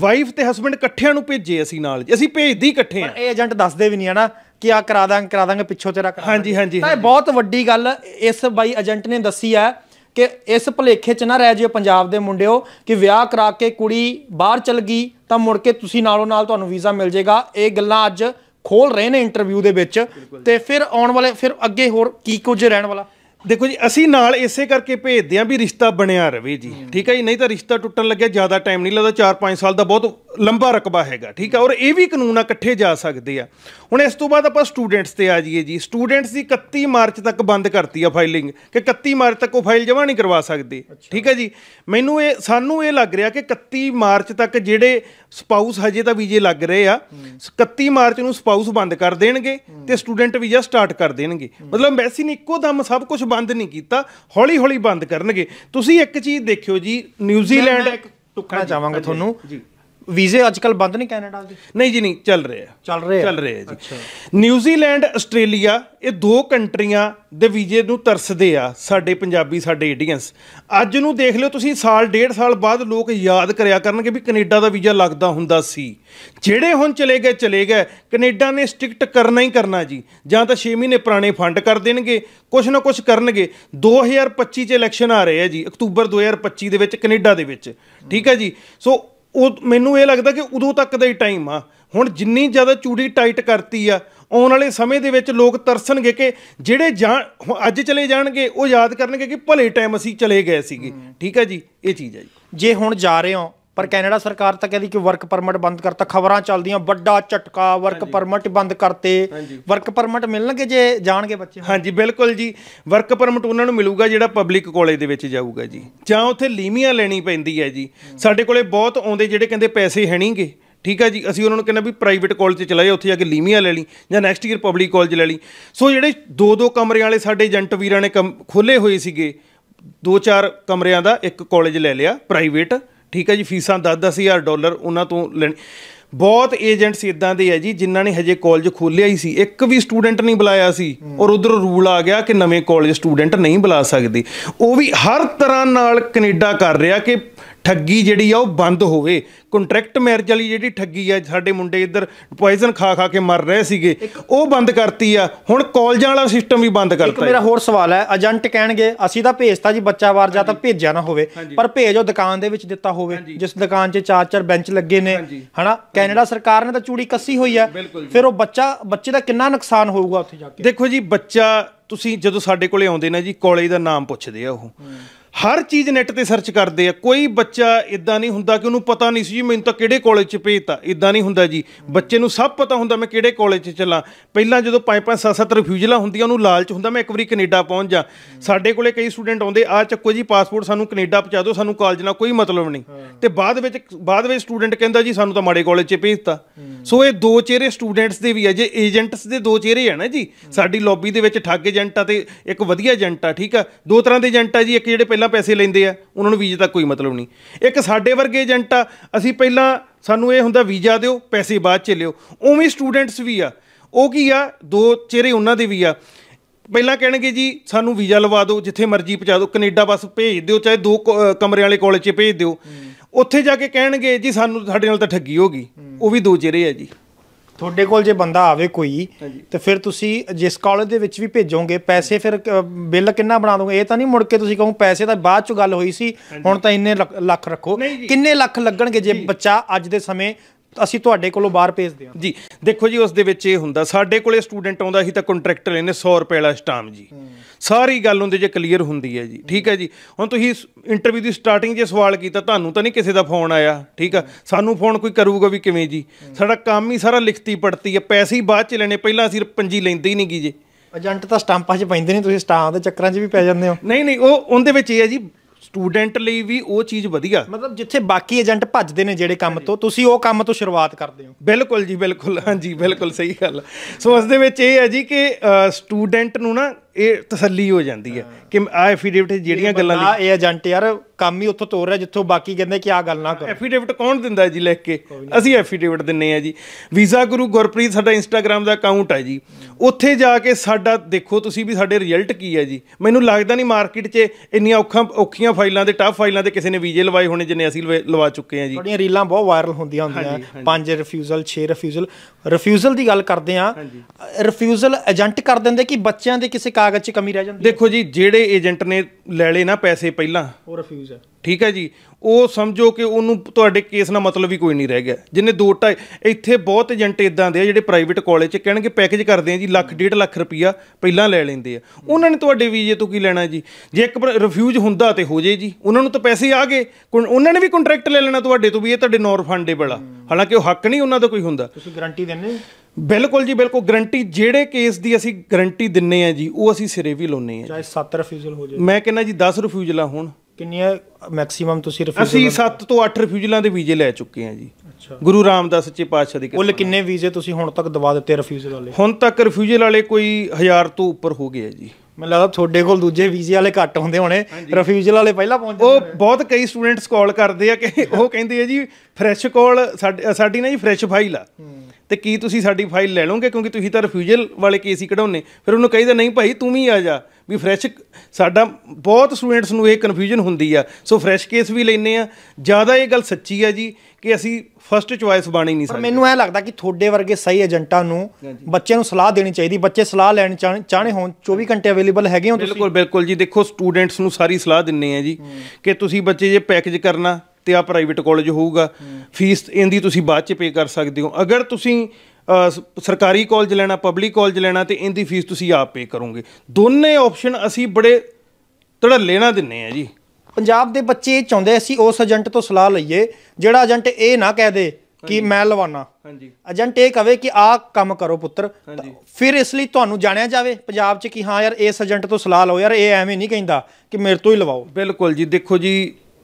ਵਾਈਫ ਤੇ ਹਸਬੰਡ ਇਕੱਠਿਆਂ ਨੂੰ ਭੇਜੇ ਅਸੀਂ ਨਾਲ ਅਸੀਂ ਭੇਜਦੇ ਇਕੱਠੇ ਆ ਪਰ ਇਹ ਏਜੰਟ ਦੱਸਦੇ ਵੀ ਨਹੀਂ ਹਨਾ ਕਿ ਆ ਕਰਾ ਦਾਂਗੇ ਕਰਾ ਦਾਂਗੇ ਪਿੱਛੋਂ ਤੇਰਾ ਕਰਾ ਹਾਂਜੀ ਹਾਂਜੀ ਤਾਂ ਇਹ ਬਹੁਤ ਵੱਡੀ ਗੱਲ ਇਸ ਬਾਈ ਏਜੰਟ ਨੇ ਦੱਸੀ ਹੈ ਕਿ ਇਸ ਭਲੇਖੇ 'ਚ ਨਾ ਰਹਿ ਜਿਓ ਪੰਜਾਬ ਦੇ ਮੁੰਡਿਓ ਕਿ ਵਿਆਹ ਕਰਾ ਕੇ ਕੁੜੀ ਬਾਹਰ ਚਲ ਗਈ ਤਾਂ ਮੁੜ ਕੇ ਤੁਸੀਂ ਨਾਲੋਂ ਨਾਲ ਤੁਹਾਨੂੰ ਵੀਜ਼ਾ ਮਿਲ ਜਾਏਗਾ ਇਹ ਗੱਲਾਂ ਅੱਜ ਖੋਲ ਰਹੇ ਨੇ ਇੰਟਰਵਿਊ ਦੇ ਵਿੱਚ ਤੇ ਫਿਰ ਆਉਣ ਵਾਲੇ ਫਿਰ ਅੱਗੇ ਹੋਰ ਕੀ ਕੁਝ ਰਹਿਣ ਵਾਲਾ ਦੇਖੋ ਜੀ ਅਸੀਂ ਨਾਲ ਇਸੇ ਕਰਕੇ ਭੇਜਦੇ ਆਂ ਵੀ ਰਿਸ਼ਤਾ ਬਣਿਆ ਰਵੇ ਜੀ ਠੀਕ ਹੈ ਜੀ ਨਹੀਂ ਤਾਂ ਰਿਸ਼ਤਾ ਟੁੱਟਣ ਲੱਗਿਆ ਜ਼ਿਆਦਾ ਟਾਈਮ ਨਹੀਂ ਲੱਗਦਾ 4-5 ਸਾਲ ਦਾ ਬਹੁਤ ਲੰਬਾ ਰਕਬਾ ਹੈਗਾ ਠੀਕ ਹੈ ਔਰ ਇਹ ਵੀ ਕਾਨੂੰਨ ਇਕੱਠੇ ਜਾ ਸਕਦੇ ਆ ਹੁਣ ਇਸ ਤੋਂ ਬਾਅਦ ਆਪਾਂ ਸਟੂਡੈਂਟਸ ਤੇ ਆ ਜਾਈਏ ਜੀ ਸਟੂਡੈਂਟਸ ਦੀ 31 ਮਾਰਚ ਤੱਕ ਬੰਦ ਕਰਤੀ ਆ ਫਾਈਲਿੰਗ ਕਿ 31 ਮਾਰਚ ਤੱਕ ਉਹ ਫਾਈਲ ਜਮ੍ਹਾਂ ਨਹੀਂ ਕਰਵਾ ਸਕਦੇ ਠੀਕ ਹੈ ਜੀ ਮੈਨੂੰ ਇਹ ਸਾਨੂੰ ਇਹ ਲੱਗ ਰਿਹਾ ਕਿ 31 ਮਾਰਚ ਤੱਕ ਜਿਹੜੇ ਸਪਾਊਸ ਹਜੇ ਤਾਂ ਵੀਜ਼ੇ ਲੱਗ ਰਹੇ ਆ 31 ਮਾਰਚ ਨੂੰ ਸਪਾਊਸ ਬੰਦ ਕਰ ਦੇਣਗੇ ਤੇ ਸਟੂਡੈਂਟ ਵੀਜ਼ਾ ਸਟਾਰਟ ਕਰ ਦੇਣਗੇ ਮਤਲਬ ਐਮਬੈਸੀ ਨੇ ਇੱਕੋ ਦਮ ਸਭ ਕੁਝ ਬੰਦ ਨਹੀਂ ਕੀਤਾ ਹੌਲੀ ਹੌਲੀ ਬੰਦ ਕਰਨਗੇ ਤੁਸੀਂ ਇੱਕ ਚੀਜ਼ ਦੇਖਿਓ ਜੀ ਨਿਊਜ਼ੀਲੈਂਡ ਟੁਕਣਾ ਚਾਹਾਂਗਾ ਤੁਹਾਨੂੰ ਵੀਜ਼ੇ ਅੱਜ ਕੱਲ ਬੰਦ ਨਹੀਂ ਕੈਨੇਡਾ ਦੇ ਨਹੀਂ ਜੀ ਨਹੀਂ ਚੱਲ ਰਹੇ ਆ ਚੱਲ ਰਹੇ ਆ ਚੱਲ ਰਹੇ ਆ ਜੀ ਅੱਛਾ ਨਿਊਜ਼ੀਲੈਂਡ ਆਸਟ੍ਰੇਲੀਆ ਇਹ ਦੋ ਕੰਟਰੀਆਂ ਦੇ ਵੀਜ਼ੇ ਨੂੰ ਤਰਸਦੇ ਆ ਸਾਡੇ ਪੰਜਾਬੀ ਸਾਡੇ ਇੰਡੀਅਨਸ ਅੱਜ ਨੂੰ ਦੇਖ ਲਿਓ ਤੁਸੀਂ ਸਾਲ ਡੇਢ ਸਾਲ ਬਾਅਦ ਲੋਕ ਯਾਦ ਕਰਿਆ ਕਰਨਗੇ ਵੀ ਕੈਨੇਡਾ ਦਾ ਵੀਜ਼ਾ ਲੱਗਦਾ ਹੁੰਦਾ ਸੀ ਜਿਹੜੇ ਹੁਣ ਚਲੇ ਗਏ ਚਲੇ ਗਏ ਕੈਨੇਡਾ ਨੇ ਸਟ੍ਰਿਕਟ ਕਰਨਾ ਹੀ ਕਰਨਾ ਜੀ ਜਾਂ ਤਾਂ 6 ਮਹੀਨੇ ਪੁਰਾਣੇ ਫੰਡ ਕਰ ਦੇਣਗੇ ਕੁਝ ਨਾ ਕੁਝ ਕਰਨਗੇ 2025 ਚ ਇਲੈਕਸ਼ਨ ਆ ਰਹੇ ਆ ਜੀ ਅਕਤੂਬਰ 2025 ਦੇ ਵਿੱਚ ਕੈਨੇਡਾ ਦੇ ਵਿੱਚ ਠੀਕ ਹੈ ਜੀ ਸੋ ਉਹ ਮੈਨੂੰ ਇਹ ਲੱਗਦਾ ਕਿ ਉਦੋਂ ਤੱਕ ਦਾ ਹੀ ਟਾਈਮ ਆ ਹੁਣ ਜਿੰਨੀ ਜ਼ਿਆਦਾ ਚੂੜੀ ਟਾਈਟ ਕਰਤੀ ਆ ਆਉਣ ਵਾਲੇ ਸਮੇਂ ਦੇ ਵਿੱਚ ਲੋਕ ਤਰਸਣਗੇ ਕਿ ਜਿਹੜੇ ਅੱਜ ਚਲੇ ਜਾਣਗੇ ਉਹ ਯਾਦ ਕਰਨਗੇ ਕਿ ਭਲੇ ਟਾਈਮ ਅਸੀਂ ਚਲੇ ਗਏ ਸੀਗੇ ਠੀਕ ਹੈ ਜੀ ਇਹ ਚੀਜ਼ ਹੈ ਜੀ ਜੇ ਹੁਣ ਜਾ ਰਹੇ ਹਾਂ ਪਰ ਕੈਨੇਡਾ ਸਰਕਾਰ ਤਾਂ ਕਹਿੰਦੀ ਕਿ ਵਰਕ ਪਰਮਿਟ ਬੰਦ ਕਰਤਾ ਖਬਰਾਂ ਚੱਲਦੀਆਂ ਵੱਡਾ ਝਟਕਾ ਵਰਕ ਪਰਮਿਟ ਬੰਦ ਕਰਤੇ ਵਰਕ ਪਰਮਿਟ ਮਿਲਣਗੇ ਜੇ ਜਾਣਗੇ ਬੱਚੇ ਹਾਂਜੀ ਬਿਲਕੁਲ ਜੀ ਵਰਕ ਪਰਮਿਟ ਉਹਨਾਂ ਨੂੰ ਮਿਲੂਗਾ ਜਿਹੜਾ ਪਬਲਿਕ ਕਾਲਜ ਦੇ ਵਿੱਚ ਜਾਊਗਾ ਜੀ ਜਾਂ ਉੱਥੇ ਲੀਮੀਆਂ ਲੈਣੀ ਪੈਂਦੀ ਹੈ ਜੀ ਸਾਡੇ ਕੋਲੇ ਬਹੁਤ ਆਉਂਦੇ ਜਿਹੜੇ ਕਹਿੰਦੇ ਪੈਸੇ ਹੈ ਨਹੀਂਗੇ ਠੀਕ ਹੈ ਜੀ ਅਸੀਂ ਉਹਨਾਂ ਨੂੰ ਕਹਿੰਦੇ ਵੀ ਪ੍ਰਾਈਵੇਟ ਕਾਲਜ 'ਚ ਚਲਾਏ ਉੱਥੇ ਜਾ ਕੇ ਲੀਮੀਆਂ ਲੈ ਲਈ ਜਾਂ ਨੈਕਸਟ ਈਅਰ ਪਬਲਿਕ ਕਾਲਜ ਲੈ ਲਈ ਸੋ ਜਿਹੜੇ ਦੋ ਦੋ ਕਮਰੇ ਵਾਲੇ ਸਾਡੇ ਏਜੰਟ ਵੀਰਾਂ ਨੇ ਖੋਲੇ ਹੋਏ ਸੀਗੇ ਦੋ ਚਾਰ ਕਮਰਿਆਂ ਦਾ ਇੱਕ ਕਾਲਜ ਲੈ ਲਿਆ ਪ੍ਰਾਈਵੇਟ ਠੀਕ ਹੈ ਜੀ ਫੀਸਾਂ 10-10000 ਡਾਲਰ ਉਹਨਾਂ ਤੋਂ ਲੈਣੀ ਬਹੁਤ ਏਜੰਟਸ ਇਦਾਂ ਦੇ ਆ ਜੀ ਜਿਨ੍ਹਾਂ ਨੇ ਹਜੇ ਕਾਲਜ ਖੋਲਿਆ ਹੀ ਸੀ ਇੱਕ ਵੀ ਸਟੂਡੈਂਟ ਨਹੀਂ ਬੁਲਾਇਆ ਸੀ ਔਰ ਉਧਰ ਰੂਲ ਆ ਗਿਆ ਕਿ ਨਵੇਂ ਕਾਲਜ ਸਟੂਡੈਂਟ ਨਹੀਂ ਬੁਲਾ ਸਕਦੇ ਉਹ ਵੀ ਹਰ ਤਰ੍ਹਾਂ ਨਾਲ ਕੈਨੇਡਾ ਕਰ ਰਿਹਾ ਕਿ ਠੱਗੀ ਜਿਹੜੀ ਆ ਉਹ ਬੰਦ ਹੋਵੇ ਕੰਟਰੈਕਟ ਮੈਰਿਜ ਵਾਲੀ ਜਿਹੜੀ ਠੱਗੀ ਆ ਸਾਡੇ ਮੁੰਡੇ ਇੱਧਰ ਪੋਇਜ਼ਨ ਖਾ ਖਾ ਕੇ ਮਰ ਰਹੇ ਸੀਗੇ ਉਹ ਬੰਦ ਕਰਤੀ ਆ ਹੁਣ ਕਾਲਜਾਂ ਵਾਲਾ ਸਿਸਟਮ ਵੀ ਬੰਦ ਕਰਤਾ ਮੇਰਾ ਹੋਰ ਸਵਾਲ ਹੈ ਏਜੰਟ ਕਹਿਣਗੇ ਅਸੀਂ ਤਾਂ ਭੇਜਤਾ ਜੀ ਬੱਚਾ ਵਾਰ ਜਾਂ ਤਾਂ ਭੇਜਿਆ ਨਾ ਹੋਵੇ ਪਰ ਭੇਜੋ ਦੁਕਾਨ ਦੇ ਵਿੱਚ ਦਿੱਤਾ ਹੋਵੇ ਜਿਸ ਦੁਕਾਨ 'ਚ ਚਾਰ ਚਾਰ ਬੈਂਚ ਲੱਗੇ ਨੇ ਹਨਾ ਕੈਨੇਡਾ ਸਰਕਾਰ ਨੇ ਤਾਂ ਚੂੜੀ ਕੱਸੀ ਹੋਈ ਆ ਫਿਰ ਉਹ ਬੱਚਾ ਬੱਚੇ ਦਾ ਕਿੰਨਾ ਨੁਕਸਾਨ ਹੋਊਗਾ ਉੱਥੇ ਜਾ ਕੇ ਦੇਖੋ ਜੀ ਬੱਚਾ ਤੁਸੀਂ ਜਦੋਂ ਸਾਡੇ ਕੋਲੇ ਆਉਂਦੇ ਨੇ ਜੀ ਕਾਲਜ ਦਾ ਨਾਮ ਪੁੱਛਦੇ ਆ ਉਹ ਹਰ ਚੀਜ਼ ਨੈਟ ਤੇ ਸਰਚ ਕਰਦੇ ਆ ਕੋਈ ਬੱਚਾ ਇਦਾਂ ਨਹੀਂ ਹੁੰਦਾ ਕਿ ਉਹਨੂੰ ਪਤਾ ਨਹੀਂ ਸੀ ਜੀ ਮੈਨੂੰ ਤਾਂ ਕਿਹੜੇ ਕਾਲਜ 'ਚ ਭੇਜਤਾ ਇਦਾਂ ਨਹੀਂ ਹੁੰਦਾ ਜੀ ਬੱਚੇ ਨੂੰ ਸਭ ਪਤਾ ਹੁੰਦਾ ਮੈਂ ਕਿਹੜੇ ਕਾਲਜ 'ਚ ਚੱਲਾਂ ਪਹਿਲਾਂ ਜਦੋਂ 5-5 7-7 ਰਿਫਿਊਜਲਾਂ ਹੁੰਦੀਆਂ ਉਹਨੂੰ ਲਾਲਚ ਹੁੰਦਾ ਮੈਂ ਇੱਕ ਵਾਰੀ ਕੈਨੇਡਾ ਪਹੁੰਚ ਜਾ ਸਾਡੇ ਕੋਲੇ ਕਈ ਸਟੂਡੈਂਟ ਆਉਂਦੇ ਆ ਚੱਕੋ ਜੀ ਪਾਸਪੋਰਟ ਸਾਨੂੰ ਕੈਨੇਡਾ ਪਹੁੰਚਾ ਦਿਓ ਸਾਨੂੰ ਕਾਲਜ ਨਾਲ ਕੋਈ ਮਤਲਬ ਨਹੀਂ ਤੇ ਬਾਅਦ ਵਿੱਚ ਬਾਅਦ ਵਿੱਚ ਸਟੂਡੈਂਟ ਕਹਿੰਦਾ ਜੀ ਸਾਨੂੰ ਤਾਂ ਮਾੜੇ ਕਾਲਜ 'ਚ ਭੇਜਤਾ ਸੋ ਇਹ ਦੋ ਚਿਹਰੇ ਸਟੂਡੈਂਟਸ ਦੇ ਵੀ ਆ ਜੇ ਏਜੰਟਸ ਦੇ ਦੋ ਚਿਹਰੇ ਆ ਨਾ ਜੀ ਸਾਡੀ ਲੌਬੀ ਦੇ ਵਿੱਚ ਠੱਗ ਏਜੰਟ ਆ ਤੇ ਇੱਕ ਵਧੀਆ ਏਜੰਟ ਆ ਠੀਕ ਆ ਦੋ ਤਰ੍ਹਾਂ ਦੇ ਏਜੰਟ ਆ ਜੀ ਇੱਕ ਜਿਹੜੇ ਪਹਿਲਾਂ ਪਹਿਲਾਂ ਪੈਸੇ ਲੈਂਦੇ ਆ ਉਹਨਾਂ ਨੂੰ ਵੀਜ਼ੇ ਦਾ ਕੋਈ ਮਤਲਬ ਨਹੀਂ ਇੱਕ ਸਾਡੇ ਵਰਗੇ ਏਜੰਟ ਆ ਅਸੀਂ ਪਹਿਲਾਂ ਸਾਨੂੰ ਇਹ ਹੁੰਦਾ ਵੀਜ਼ਾ ਦਿਓ ਪੈਸੇ ਬਾਅਦ ਚ ਲਿਓ ਉਵੇਂ ਸਟੂਡੈਂਟਸ ਵੀ ਆ ਉਹ ਕੀ ਆ ਦੋ ਚਿਹਰੇ ਉਹਨਾਂ ਦੇ ਵੀ ਆ ਪਹਿਲਾਂ ਕਹਿਣਗੇ ਜੀ ਸਾਨੂੰ ਵੀਜ਼ਾ ਲਵਾ ਦਿਓ ਜਿੱਥੇ ਮਰਜ਼ੀ ਪਹੁੰਚਾ ਦਿਓ ਕੈਨੇਡਾ ਬਸ ਭੇਜ ਦਿਓ ਚਾਹੇ ਦੋ ਕਮਰੇ ਵਾਲੇ ਕਾਲਜ 'ਚ ਭੇਜ ਦਿਓ ਉੱਥੇ ਜਾ ਕੇ ਕਹਿਣਗੇ ਜੀ ਸਾਨੂੰ ਸਾਡੇ ਨਾਲ ਤਾਂ ਠੱਗੀ ਹੋ ਗਈ ਉਹ ਵੀ ਦੋ ਚਿਹਰੇ ਆ ਜੀ ਤੁਹਾਡੇ ਕੋਲ ਜੇ ਬੰਦਾ ਆਵੇ ਕੋਈ ਤੇ ਫਿਰ ਤੁਸੀਂ ਜਿਸ ਕਾਲਜ ਦੇ ਵਿੱਚ ਵੀ ਭੇਜੋਗੇ ਪੈਸੇ ਫਿਰ ਬਿੱਲ ਕਿੰਨਾ ਬਣਾ ਦੋਗੇ ਇਹ ਤਾਂ ਨਹੀਂ ਮੁੜ ਕੇ ਤੁਸੀਂ ਕਹੋ ਪੈਸੇ ਤਾਂ ਬਾਅਦ ਚ ਗੱਲ ਹੋਈ ਸੀ ਹੁਣ ਤਾਂ ਇੰਨੇ ਲੱਖ ਰੱਖੋ ਕਿੰਨੇ ਲੱਖ ਲੱਗਣਗੇ ਜੇ ਬੱਚਾ ਅੱਜ ਦੇ ਸਮੇਂ ਅਸੀਂ ਤੁਹਾਡੇ ਕੋਲੋਂ ਬਾਹਰ ਭੇਜਦੇ ਹਾਂ ਜੀ ਦੇਖੋ ਜੀ ਉਸ ਦੇ ਵਿੱਚ ਇਹ ਹੁੰਦਾ ਸਾਡੇ ਕੋਲੇ ਸਟੂਡੈਂਟ ਆਉਂਦਾ ਅਸੀਂ ਤਾਂ ਕੰਟਰੈਕਟ ਲੈਨੇ 100 ਰੁਪਏ ਵਾਲਾ ਸਟਾਮ ਜੀ ਸਾਰੀ ਗੱਲ ਹੁੰਦੀ ਜੇ ਕਲੀਅਰ ਹੁੰਦੀ ਹੈ ਜੀ ਠੀਕ ਹੈ ਜੀ ਹੁਣ ਤੁਸੀਂ ਇੰਟਰਵਿਊ ਦੀ ਸਟਾਰਟਿੰਗ ਜੇ ਸਵਾਲ ਕੀਤਾ ਤੁਹਾਨੂੰ ਤਾਂ ਨਹੀਂ ਕਿਸੇ ਦਾ ਫੋਨ ਆਇਆ ਠੀਕ ਆ ਸਾਨੂੰ ਫੋਨ ਕੋਈ ਕਰੂਗਾ ਵੀ ਕਿਵੇਂ ਜੀ ਸਾਡਾ ਕੰਮ ਹੀ ਸਾਰਾ ਲਿਖਤੀ ਪੜਤੀ ਹੈ ਪੈਸੇ ਹੀ ਬਾਅਦ ਚ ਲੈਣੇ ਪਹਿਲਾਂ ਅਸੀਂ ਪੰਜੀ ਲੈਂਦੇ ਹੀ ਨਹੀਂ ਗੀ ਜੀ ਏਜੰਟ ਤਾਂ ਸਟਾਂਪਾਂ 'ਚ ਪੈਂਦੇ ਨਹੀਂ ਤੁਸੀਂ ਸਟਾਮਪ ਦੇ ਚੱਕਰਾਂ 'ਚ ਵੀ ਪੈ ਜਾਂਦੇ ਹੋ ਨਹੀਂ ਨਹੀਂ ਉਹ ਉਹਦੇ ਵਿੱਚ ਇਹ ਹੈ ਜੀ ਸਟੂਡੈਂਟ ਲਈ ਵੀ ਉਹ ਚੀਜ਼ ਵਧੀਆ ਮਤਲਬ ਜਿੱਥੇ ਬਾਕੀ ਏਜੰਟ ਭੱਜਦੇ ਨੇ ਜਿਹੜੇ ਕੰਮ ਤੋਂ ਤੁਸੀਂ ਉਹ ਕੰਮ ਤੋਂ ਸ਼ੁਰੂਆਤ ਕਰਦੇ ਹੋ ਬਿਲਕੁਲ ਜੀ ਬਿਲਕੁਲ ਹਾਂਜੀ ਬਿਲਕੁਲ ਸਹੀ ਗੱਲ ਸੋ ਉਸ ਦੇ ਵਿੱਚ ਇਹ ਹੈ ਜੀ ਕਿ ਸਟੂਡੈਂਟ ਨੂੰ ਨਾ ਇਹ ਤਸੱਲੀ ਹੋ ਜਾਂਦੀ ਹੈ ਕਿ ਆ ਐਫੀਡੇਵਿਟ ਜਿਹੜੀਆਂ ਗੱਲਾਂ ਆ ਇਹ ਏਜੰਟ ਯਾਰ ਕੰਮ ਹੀ ਉੱਥੋਂ ਤੋੜ ਰਿਹਾ ਜਿੱਥੋਂ ਬਾਕੀ ਕਹਿੰਦੇ ਕਿ ਆ ਗੱਲ ਨਾ ਕਰੋ ਐਫੀਡੇਵਿਟ ਕੌਣ ਦਿੰਦਾ ਜੀ ਲਿਖ ਕੇ ਅਸੀਂ ਐਫੀਡੇਵਿਟ ਦਿੰਨੇ ਆ ਜੀ ਵੀਜ਼ਾ ਗੁਰੂ ਗੁਰਪ੍ਰੀਤ ਸਾਡਾ ਇੰਸਟਾਗ੍ਰam ਦਾ ਅਕਾਊਂਟ ਹੈ ਜੀ ਉੱਥੇ ਜਾ ਕੇ ਸਾਡਾ ਦੇਖੋ ਤੁਸੀਂ ਵੀ ਸਾਡੇ ਰਿਜ਼ਲਟ ਕੀ ਹੈ ਜੀ ਮੈਨੂੰ ਲੱਗਦਾ ਨਹੀਂ ਮਾਰਕੀਟ 'ਚ ਇੰਨੀਆਂ ਔਖਾਂ ਔਖੀਆਂ ਫਾਈਲਾਂ ਦੇ ਟਫ ਫਾਈਲਾਂ ਦੇ ਕਿਸੇ ਨੇ ਵੀਜ਼ੇ ਲਵਾਏ ਹੋਣੇ ਜਿੰਨੇ ਅਸੀਂ ਲਵਾ ਚੁੱਕੇ ਆ ਜੀ ਤੁਹਾਡੀਆਂ ਰੀਲਾਂ ਬਹੁਤ ਵਾਇਰਲ ਹੁੰਦੀਆਂ ਹੁੰਦੀਆਂ ਪੰਜ ਰਿਫਿਊਜ਼ਲ 6 ਰਿਫਿਊਜ਼ਲ ਰਿਫਿਊਜ਼ਲ ਦੀ ਗੱਲ ਕਰਦੇ ਆ ਰਿਫਿਊਜ਼ਲ ਏਜੰਟ ਕਰ ਦਿੰਦੇ ਕਿ ਬੱਚਿਆਂ ਦੇ ਕਿਸੇ ਲਾਗਤ 'ਚ ਕਮੀ ਰਹਿ ਜਾਂਦੀ ਦੇਖੋ ਜੀ ਜਿਹੜੇ ਏਜੰਟ ਨੇ ਲੈ ਲਏ ਨਾ ਪੈਸੇ ਪਹਿਲਾਂ ਉਹ ਰਿਫਿਊਜ਼ ਹੈ ਠੀਕ ਹੈ ਜੀ ਉਹ ਸਮਝੋ ਕਿ ਉਹਨੂੰ ਤੁਹਾਡੇ ਕੇਸ ਨਾਲ ਮਤਲਬ ਹੀ ਕੋਈ ਨਹੀਂ ਰਹਿ ਗਿਆ ਜਿੰਨੇ ਦੋ ਟਾਈ ਇੱਥੇ ਬਹੁਤ ਏਜੰਟ ਇਦਾਂ ਦੇ ਆ ਜਿਹੜੇ ਪ੍ਰਾਈਵੇਟ ਕਾਲਜ 'ਚ ਕਹਿਣਗੇ ਪੈਕੇਜ ਕਰਦੇ ਆ ਜੀ ਲੱਖ ਡੇਢ ਲੱਖ ਰੁਪਈਆ ਪਹਿਲਾਂ ਲੈ ਲੈਂਦੇ ਆ ਉਹਨਾਂ ਨੇ ਤੁਹਾਡੇ ਵੀਜ਼ੇ ਤੋਂ ਕੀ ਲੈਣਾ ਜੀ ਜੇ ਇੱਕ ਰਿਫਿਊਜ਼ ਹੁੰਦਾ ਤੇ ਹੋ ਜੇ ਜੀ ਉਹਨਾਂ ਨੂੰ ਤਾਂ ਪੈਸੇ ਆ ਗਏ ਉਹਨਾਂ ਨੇ ਵੀ ਕੰਟਰੈਕਟ ਲੈ ਲੈਣਾ ਤੁਹਾਡੇ ਤੋਂ ਵੀ ਇਹ ਤੁਹਾਡੇ ਨੋਰ ਫੰਡੇਬਲ ਆ ਹਾਲਾਂਕਿ ਉਹ ਹੱਕ ਨਹੀਂ ਉਹਨਾਂ ਦਾ ਕੋਈ ਹੁੰਦਾ ਤੁਸੀਂ ਗਾਰੰਟੀ ਦਿੰਦੇ ਬਿਲਕੁਲ ਜੀ ਬਿਲਕੁਲ ਗਰੰਟੀ ਜਿਹੜੇ ਕੇਸ ਦੀ ਅਸੀਂ ਗਰੰਟੀ ਦਿੰਨੇ ਆ ਜੀ ਉਹ ਅਸੀਂ ਸਿਰੇ ਵੀ ਲਾਉਨੇ ਆ ਚਾਹੇ 7 ਰਿਫਿਊਜ਼ਲ ਹੋ ਜਾਵੇ ਮੈਂ ਕਹਿੰਦਾ ਜੀ 10 ਰਿਫਿਊਜ਼ਲਾਂ ਹੋਣ ਕਿੰਨੀਆਂ ਮੈਕਸਿਮਮ ਤੁਸੀਂ ਰਿਫਿਊਜ਼ਲ ਅਸੀਂ 7 ਤੋਂ 8 ਰਿਫਿਊਜ਼ਲਾਂ ਦੇ ਵੀਜ਼ੇ ਲੈ ਚੁੱਕੇ ਆ ਜੀ ਅੱਛਾ ਗੁਰੂ ਰਾਮਦਾਸ ਸੱਚੇ ਪਾਤਸ਼ਾਹ ਦੀ ਉਹ ਕਿੰਨੇ ਵੀਜ਼ੇ ਤੁਸੀਂ ਹੁਣ ਤੱਕ ਦਵਾ ਦਿੱਤੇ ਰਿਫਿਊਜ਼ਲ ਵਾਲੇ ਹੁਣ ਤੱਕ ਰਿਫਿਊਜ਼ਲ ਵਾਲੇ ਕੋਈ 1000 ਤੋਂ ਉੱਪਰ ਹੋ ਗਏ ਆ ਜੀ ਮੈਨੂੰ ਲੱਗਦਾ ਤੁਹਾਡੇ ਕੋਲ ਦੂਜੇ ਵੀਜ਼ੇ ਵਾਲੇ ਘੱਟ ਹੁੰਦੇ ਹੋਣੇ ਰਿਫਿਊਜ਼ਲ ਵਾਲੇ ਪਹਿਲਾਂ ਪਹੁੰਚਦੇ ਉਹ ਬਹੁਤ ਕਈ ਸਟੂਡੈਂਟਸ ਕਾਲ ਕਰਦੇ ਆ ਕਿ ਉਹ ਕਹਿੰਦੇ ਆ ਜੀ ਫਰੈਸ਼ ਕਾਲ ਸਾਡੀ ਨਾ ਜੀ ਫਰੈਸ਼ ਫਾਈਲ ਆ ਤੇ ਕੀ ਤੁਸੀਂ ਸਾਡੀ ਫਾਈਲ ਲੈ ਲਓਗੇ ਕਿਉਂਕਿ ਤੁਸੀਂ ਤਾਂ ਰਿਫਿਊਜ਼ਲ ਵਾਲੇ ਕੇਸ ਹੀ ਕਢਾਉਨੇ ਫਿਰ ਉਹਨੂੰ ਕਹੀਦਾ ਨਹੀਂ ਭਾਈ ਤੂੰ ਵੀ ਆ ਜਾ ਵੀ ਫਰੈਸ਼ ਸਾਡਾ ਬਹੁਤ ਸਟੂਡੈਂਟਸ ਨੂੰ ਇਹ ਕਨਫਿਊਜ਼ਨ ਹੁੰਦੀ ਆ ਸੋ ਫਰੈਸ਼ ਕੇਸ ਵੀ ਲੈਨੇ ਆ ਜ਼ਿਆਦਾ ਇਹ ਗੱਲ ਸੱਚੀ ਆ ਜੀ ਕਿ ਅਸੀਂ ਫਰਸਟ ਚੁਆਇਸ ਬਾਣੀ ਨਹੀਂ ਸਕਦੇ ਮੈਨੂੰ ਐ ਲੱਗਦਾ ਕਿ ਤੁਹਾਡੇ ਵਰਗੇ ਸਹੀ ਏਜੰਟਾਂ ਨੂੰ ਬੱਚਿਆਂ ਨੂੰ ਸਲਾਹ ਦੇਣੀ ਚਾਹੀਦੀ ਬੱਚੇ ਸਲਾਹ ਲੈਣ ਚਾਹਣੇ ਹੋਣ 24 ਘੰਟੇ ਅਵੇਲੇਬਲ ਹੈਗੇ ਹੋ ਤੁਸੀਂ ਬਿਲਕੁਲ ਬਿਲਕੁਲ ਜੀ ਦੇਖੋ ਸਟੂਡੈਂਟਸ ਨੂੰ ਸਾਰੀ ਸਲਾਹ ਦਿੰਨੇ ਆ ਜੀ ਕਿ ਤੁਸੀਂ ਬੱਚੇ ਜੇ ਪੈਕੇਜ ਕਰਨਾ ਤੇ ਆ ਪ੍ਰਾਈਵੇਟ ਕਾਲਜ ਹੋਊਗਾ ਫੀਸ ਇਹਦੀ ਤੁਸੀਂ ਬਾਅਦ ਚ ਪੇ ਕਰ ਸਕਦੇ ਹੋ ਅਗਰ ਤੁਸੀਂ ਸਰਕਾਰੀ ਕਾਲਜ ਲੈਣਾ ਪਬਲਿਕ ਕਾਲਜ ਲੈਣਾ ਤੇ ਇਹਦੀ ਫੀਸ ਤੁਸੀਂ ਆਪ ਪੇ ਕਰੋਗੇ ਦੋਨੇ ਆਪਸ਼ਨ ਅਸੀਂ ਬੜੇ ਧੜੱਲੇ ਨਾਲ ਦਿੰਨੇ ਆ ਜੀ ਪੰਜਾਬ ਦੇ ਬੱਚੇ ਚਾਹੁੰਦੇ ਅਸੀਂ ਉਸ ਏਜੰਟ ਤੋਂ ਸਲਾਹ ਲਈਏ ਜਿਹੜਾ ਏਜੰਟ ਇਹ ਨਾ ਕਹਿ ਦੇ ਕਿ ਮੈਂ ਲਵਾਣਾ ਹਾਂਜੀ ਏਜੰਟ ਇਹ ਕਵੇ ਕਿ ਆ ਕੰਮ ਕਰੋ ਪੁੱਤਰ ਫਿਰ ਇਸ ਲਈ ਤੁਹਾਨੂੰ ਜਾਣਿਆ ਜਾਵੇ ਪੰਜਾਬ 'ਚ ਕਿ ਹਾਂ ਯਾਰ ਇਸ ਏਜੰਟ ਤੋਂ ਸਲਾਹ ਲਓ ਯਾਰ ਇਹ ਐਵੇਂ ਨਹੀਂ ਕਹਿੰਦਾ ਕਿ ਮੇਰੇ ਤੋਂ ਹੀ ਲਵਾਓ ਬਿਲਕੁਲ ਜੀ ਦੇਖੋ ਜੀ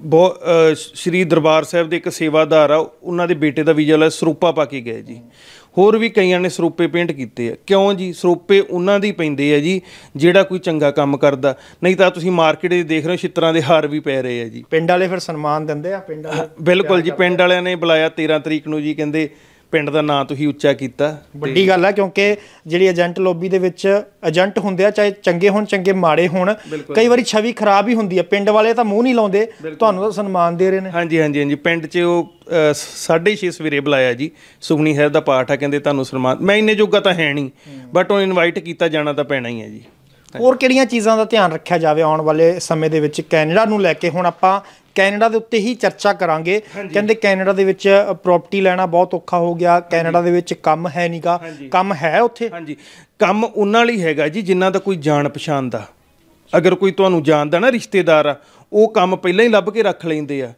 ਬਹੁ ਸ੍ਰੀ ਦਰਬਾਰ ਸਾਹਿਬ ਦੇ ਇੱਕ ਸੇਵਾਦਾਰ ਆ ਉਹਨਾਂ ਦੇ ਬੇਟੇ ਦਾ ਵੀਜ਼ਾ ਲੈ ਸਰੂਪਾ ਪਾ ਕੇ ਗਏ ਜੀ ਹੋਰ ਵੀ ਕਈਆਂ ਨੇ ਸਰੂਪੇ ਪੇਂਟ ਕੀਤੇ ਆ ਕਿਉਂ ਜੀ ਸਰੂਪੇ ਉਹਨਾਂ ਦੀ ਪੈਂਦੇ ਆ ਜੀ ਜਿਹੜਾ ਕੋਈ ਚੰਗਾ ਕੰਮ ਕਰਦਾ ਨਹੀਂ ਤਾਂ ਤੁਸੀਂ ਮਾਰਕੀਟ ਦੇ ਦੇਖ ਰਹੇ ਹੋ ਛਿੱਤਰਾਂ ਦੇ ਹਾਰ ਵੀ ਪੈ ਰਹੇ ਆ ਜੀ ਪਿੰਡ ਵਾਲੇ ਫਿਰ ਸਨਮਾਨ ਦਿੰਦੇ ਆ ਪਿੰਡ ਵਾਲੇ ਬਿਲਕੁਲ ਜੀ ਪਿੰਡ ਵਾਲਿਆਂ ਨੇ ਬੁਲਾਇਆ 13 ਤਰੀਕ ਨੂੰ ਜੀ ਕਹਿੰਦੇ ਪਿੰਡ ਦਾ ਨਾਂ ਤੁਸੀਂ ਉੱਚਾ ਕੀਤਾ ਵੱਡੀ ਗੱਲ ਹੈ ਕਿਉਂਕਿ ਜਿਹੜੀ ਏਜੰਟ ਲੋਬੀ ਦੇ ਵਿੱਚ ਏਜੰਟ ਹੁੰਦੇ ਆ ਚਾਹੇ ਚੰਗੇ ਹੋਣ ਚੰਗੇ ਮਾੜੇ ਹੋਣ ਕਈ ਵਾਰੀ ਛਵੀ ਖਰਾਬ ਹੀ ਹੁੰਦੀ ਹੈ ਪਿੰਡ ਵਾਲੇ ਤਾਂ ਮੂੰਹ ਨਹੀਂ ਲਾਉਂਦੇ ਤੁਹਾਨੂੰ ਤਾਂ ਸਨਮਾਨ ਦੇ ਰਹੇ ਨੇ ਹਾਂਜੀ ਹਾਂਜੀ ਹਾਂਜੀ ਪਿੰਡ 'ਚ ਉਹ 6:30 ਸਵੇਰੇ ਬੁਲਾਇਆ ਜੀ ਸੁਖਨੀ ਹੈ ਦਾ ਪਾਠ ਆ ਕਹਿੰਦੇ ਤੁਹਾਨੂੰ ਸਨਮਾਨ ਮੈਂ ਇੰਨੇ ਜੋਗਾ ਤਾਂ ਹੈ ਨਹੀਂ ਬਟ ਉਹ ਇਨਵਾਈਟ ਕੀਤਾ ਜਾਣਾ ਤਾਂ ਪੈਣਾ ਹੀ ਹੈ ਜੀ ਹੋਰ ਕਿਹੜੀਆਂ ਚੀਜ਼ਾਂ ਦਾ ਧਿਆਨ ਰੱਖਿਆ ਜਾਵੇ ਆਉਣ ਵਾਲੇ ਸਮੇਂ ਦੇ ਵਿੱਚ ਕੈਨੇਡਾ ਨੂੰ ਲੈ ਕੇ ਹੁਣ ਆਪਾਂ ਕੈਨੇਡਾ ਦੇ ਉੱਤੇ ਹੀ ਚਰਚਾ ਕਰਾਂਗੇ ਕਹਿੰਦੇ ਕੈਨੇਡਾ ਦੇ ਵਿੱਚ ਪ੍ਰਾਪਰਟੀ ਲੈਣਾ ਬਹੁਤ ਔਖਾ ਹੋ ਗਿਆ ਕੈਨੇਡਾ ਦੇ ਵਿੱਚ ਕੰਮ ਹੈ ਨਹੀਂਗਾ ਕੰਮ ਹੈ ਉੱਥੇ ਹਾਂਜੀ ਕੰਮ ਉਹਨਾਂ ਲਈ ਹੈਗਾ ਜੀ ਜਿਨ੍ਹਾਂ ਦਾ ਕੋਈ ਜਾਣ ਪਛਾਣ ਦਾ ਅਗਰ ਕੋਈ ਤੁਹਾਨੂੰ ਜਾਣਦਾ ਨਾ ਰਿਸ਼ਤੇਦਾਰ ਆ ਉਹ ਕੰਮ ਪਹਿਲਾਂ ਹੀ ਲੱਭ ਕੇ ਰੱਖ ਲੈਂਦੇ ਆ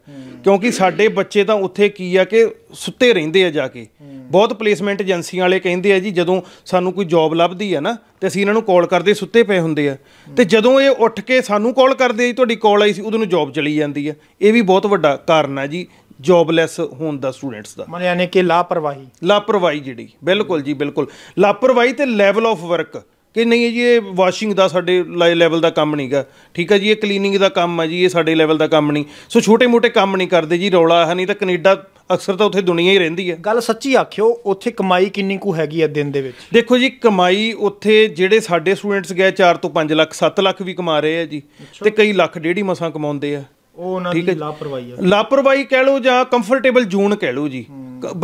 ਕਿਉਂਕਿ ਸਾਡੇ ਬੱਚੇ ਤਾਂ ਉੱਥੇ ਕੀ ਆ ਕਿ ਸੁੱਤੇ ਰਹਿੰਦੇ ਆ ਜਾ ਕੇ ਬਹੁਤ ਪਲੇਸਮੈਂਟ ਏਜੰਸੀਆਂ ਵਾਲੇ ਕਹਿੰਦੇ ਆ ਜੀ ਜਦੋਂ ਸਾਨੂੰ ਕੋਈ ਜੌਬ ਲੱਭਦੀ ਆ ਨਾ ਤੇ ਅਸੀਂ ਇਹਨਾਂ ਨੂੰ ਕਾਲ ਕਰਦੇ ਸੁੱਤੇ ਪਏ ਹੁੰਦੇ ਆ ਤੇ ਜਦੋਂ ਇਹ ਉੱਠ ਕੇ ਸਾਨੂੰ ਕਾਲ ਕਰਦੇ ਆ ਜੀ ਤੁਹਾਡੀ ਕਾਲ ਆਈ ਸੀ ਉਹਦੋਂ ਨੂੰ ਜੌਬ ਚਲੀ ਜਾਂਦੀ ਆ ਇਹ ਵੀ ਬਹੁਤ ਵੱਡਾ ਕਾਰਨ ਆ ਜੀ ਜੌਬਲੈਸ ਹੋਣ ਦਾ ਸਟੂਡੈਂਟਸ ਦਾ ਮਤਲਬ ਯਾਨੀ ਕਿ ਲਾਪਰਵਾਹੀ ਲਾਪਰਵਾਹੀ ਜਿਹੜੀ ਬਿਲਕੁਲ ਜੀ ਬਿਲਕੁਲ ਲਾਪਰਵਾਹੀ ਤੇ ਲੈਵਲ ਆਫ ਵਰਕ ਕਿ ਨਹੀਂ ਜੀ ਇਹ ਵਾਸ਼ਿੰਗ ਦਾ ਸਾਡੇ ਲੈਵਲ ਦਾ ਕੰਮ ਨਹੀਂਗਾ ਠੀਕ ਹੈ ਜੀ ਇਹ ਕਲੀਨਿੰਗ ਦਾ ਕੰਮ ਹੈ ਜੀ ਇਹ ਸਾਡੇ ਲੈਵਲ ਦਾ ਕੰਮ ਨਹੀਂ ਸੋ ਛੋਟੇ-ਮੋਟੇ ਕੰਮ ਨਹੀਂ ਕਰਦੇ ਜੀ ਰੌਲਾ ਹੈ ਨਹੀਂ ਤਾਂ ਕੈਨੇਡਾ ਅਕਸਰ ਤਾਂ ਉੱਥੇ ਦੁਨੀਆ ਹੀ ਰਹਿੰਦੀ ਹੈ ਗੱਲ ਸੱਚੀ ਆਖਿਓ ਉੱਥੇ ਕਮਾਈ ਕਿੰਨੀ ਕੁ ਹੈਗੀ ਹੈ ਦਿਨ ਦੇ ਵਿੱਚ ਦੇਖੋ ਜੀ ਕਮਾਈ ਉੱਥੇ ਜਿਹੜੇ ਸਾਡੇ ਸਟੂਡੈਂਟਸ ਗਏ 4 ਤੋਂ 5 ਲੱਖ 7 ਲੱਖ ਵੀ ਕਮਾ ਰਹੇ ਆ ਜੀ ਤੇ ਕਈ ਲੱਖ ਡੇਢੀ ਮਸਾਂ ਕਮਾਉਂਦੇ ਆ ਉਹ ਉਹਨਾਂ ਦੀ ਲਾਪਰਵਾਹੀ ਹੈ ਲਾਪਰਵਾਹੀ ਕਹਿ ਲਓ ਜਾਂ ਕੰਫਰਟੇਬਲ ਜੂਨ ਕਹਿ ਲਓ ਜੀ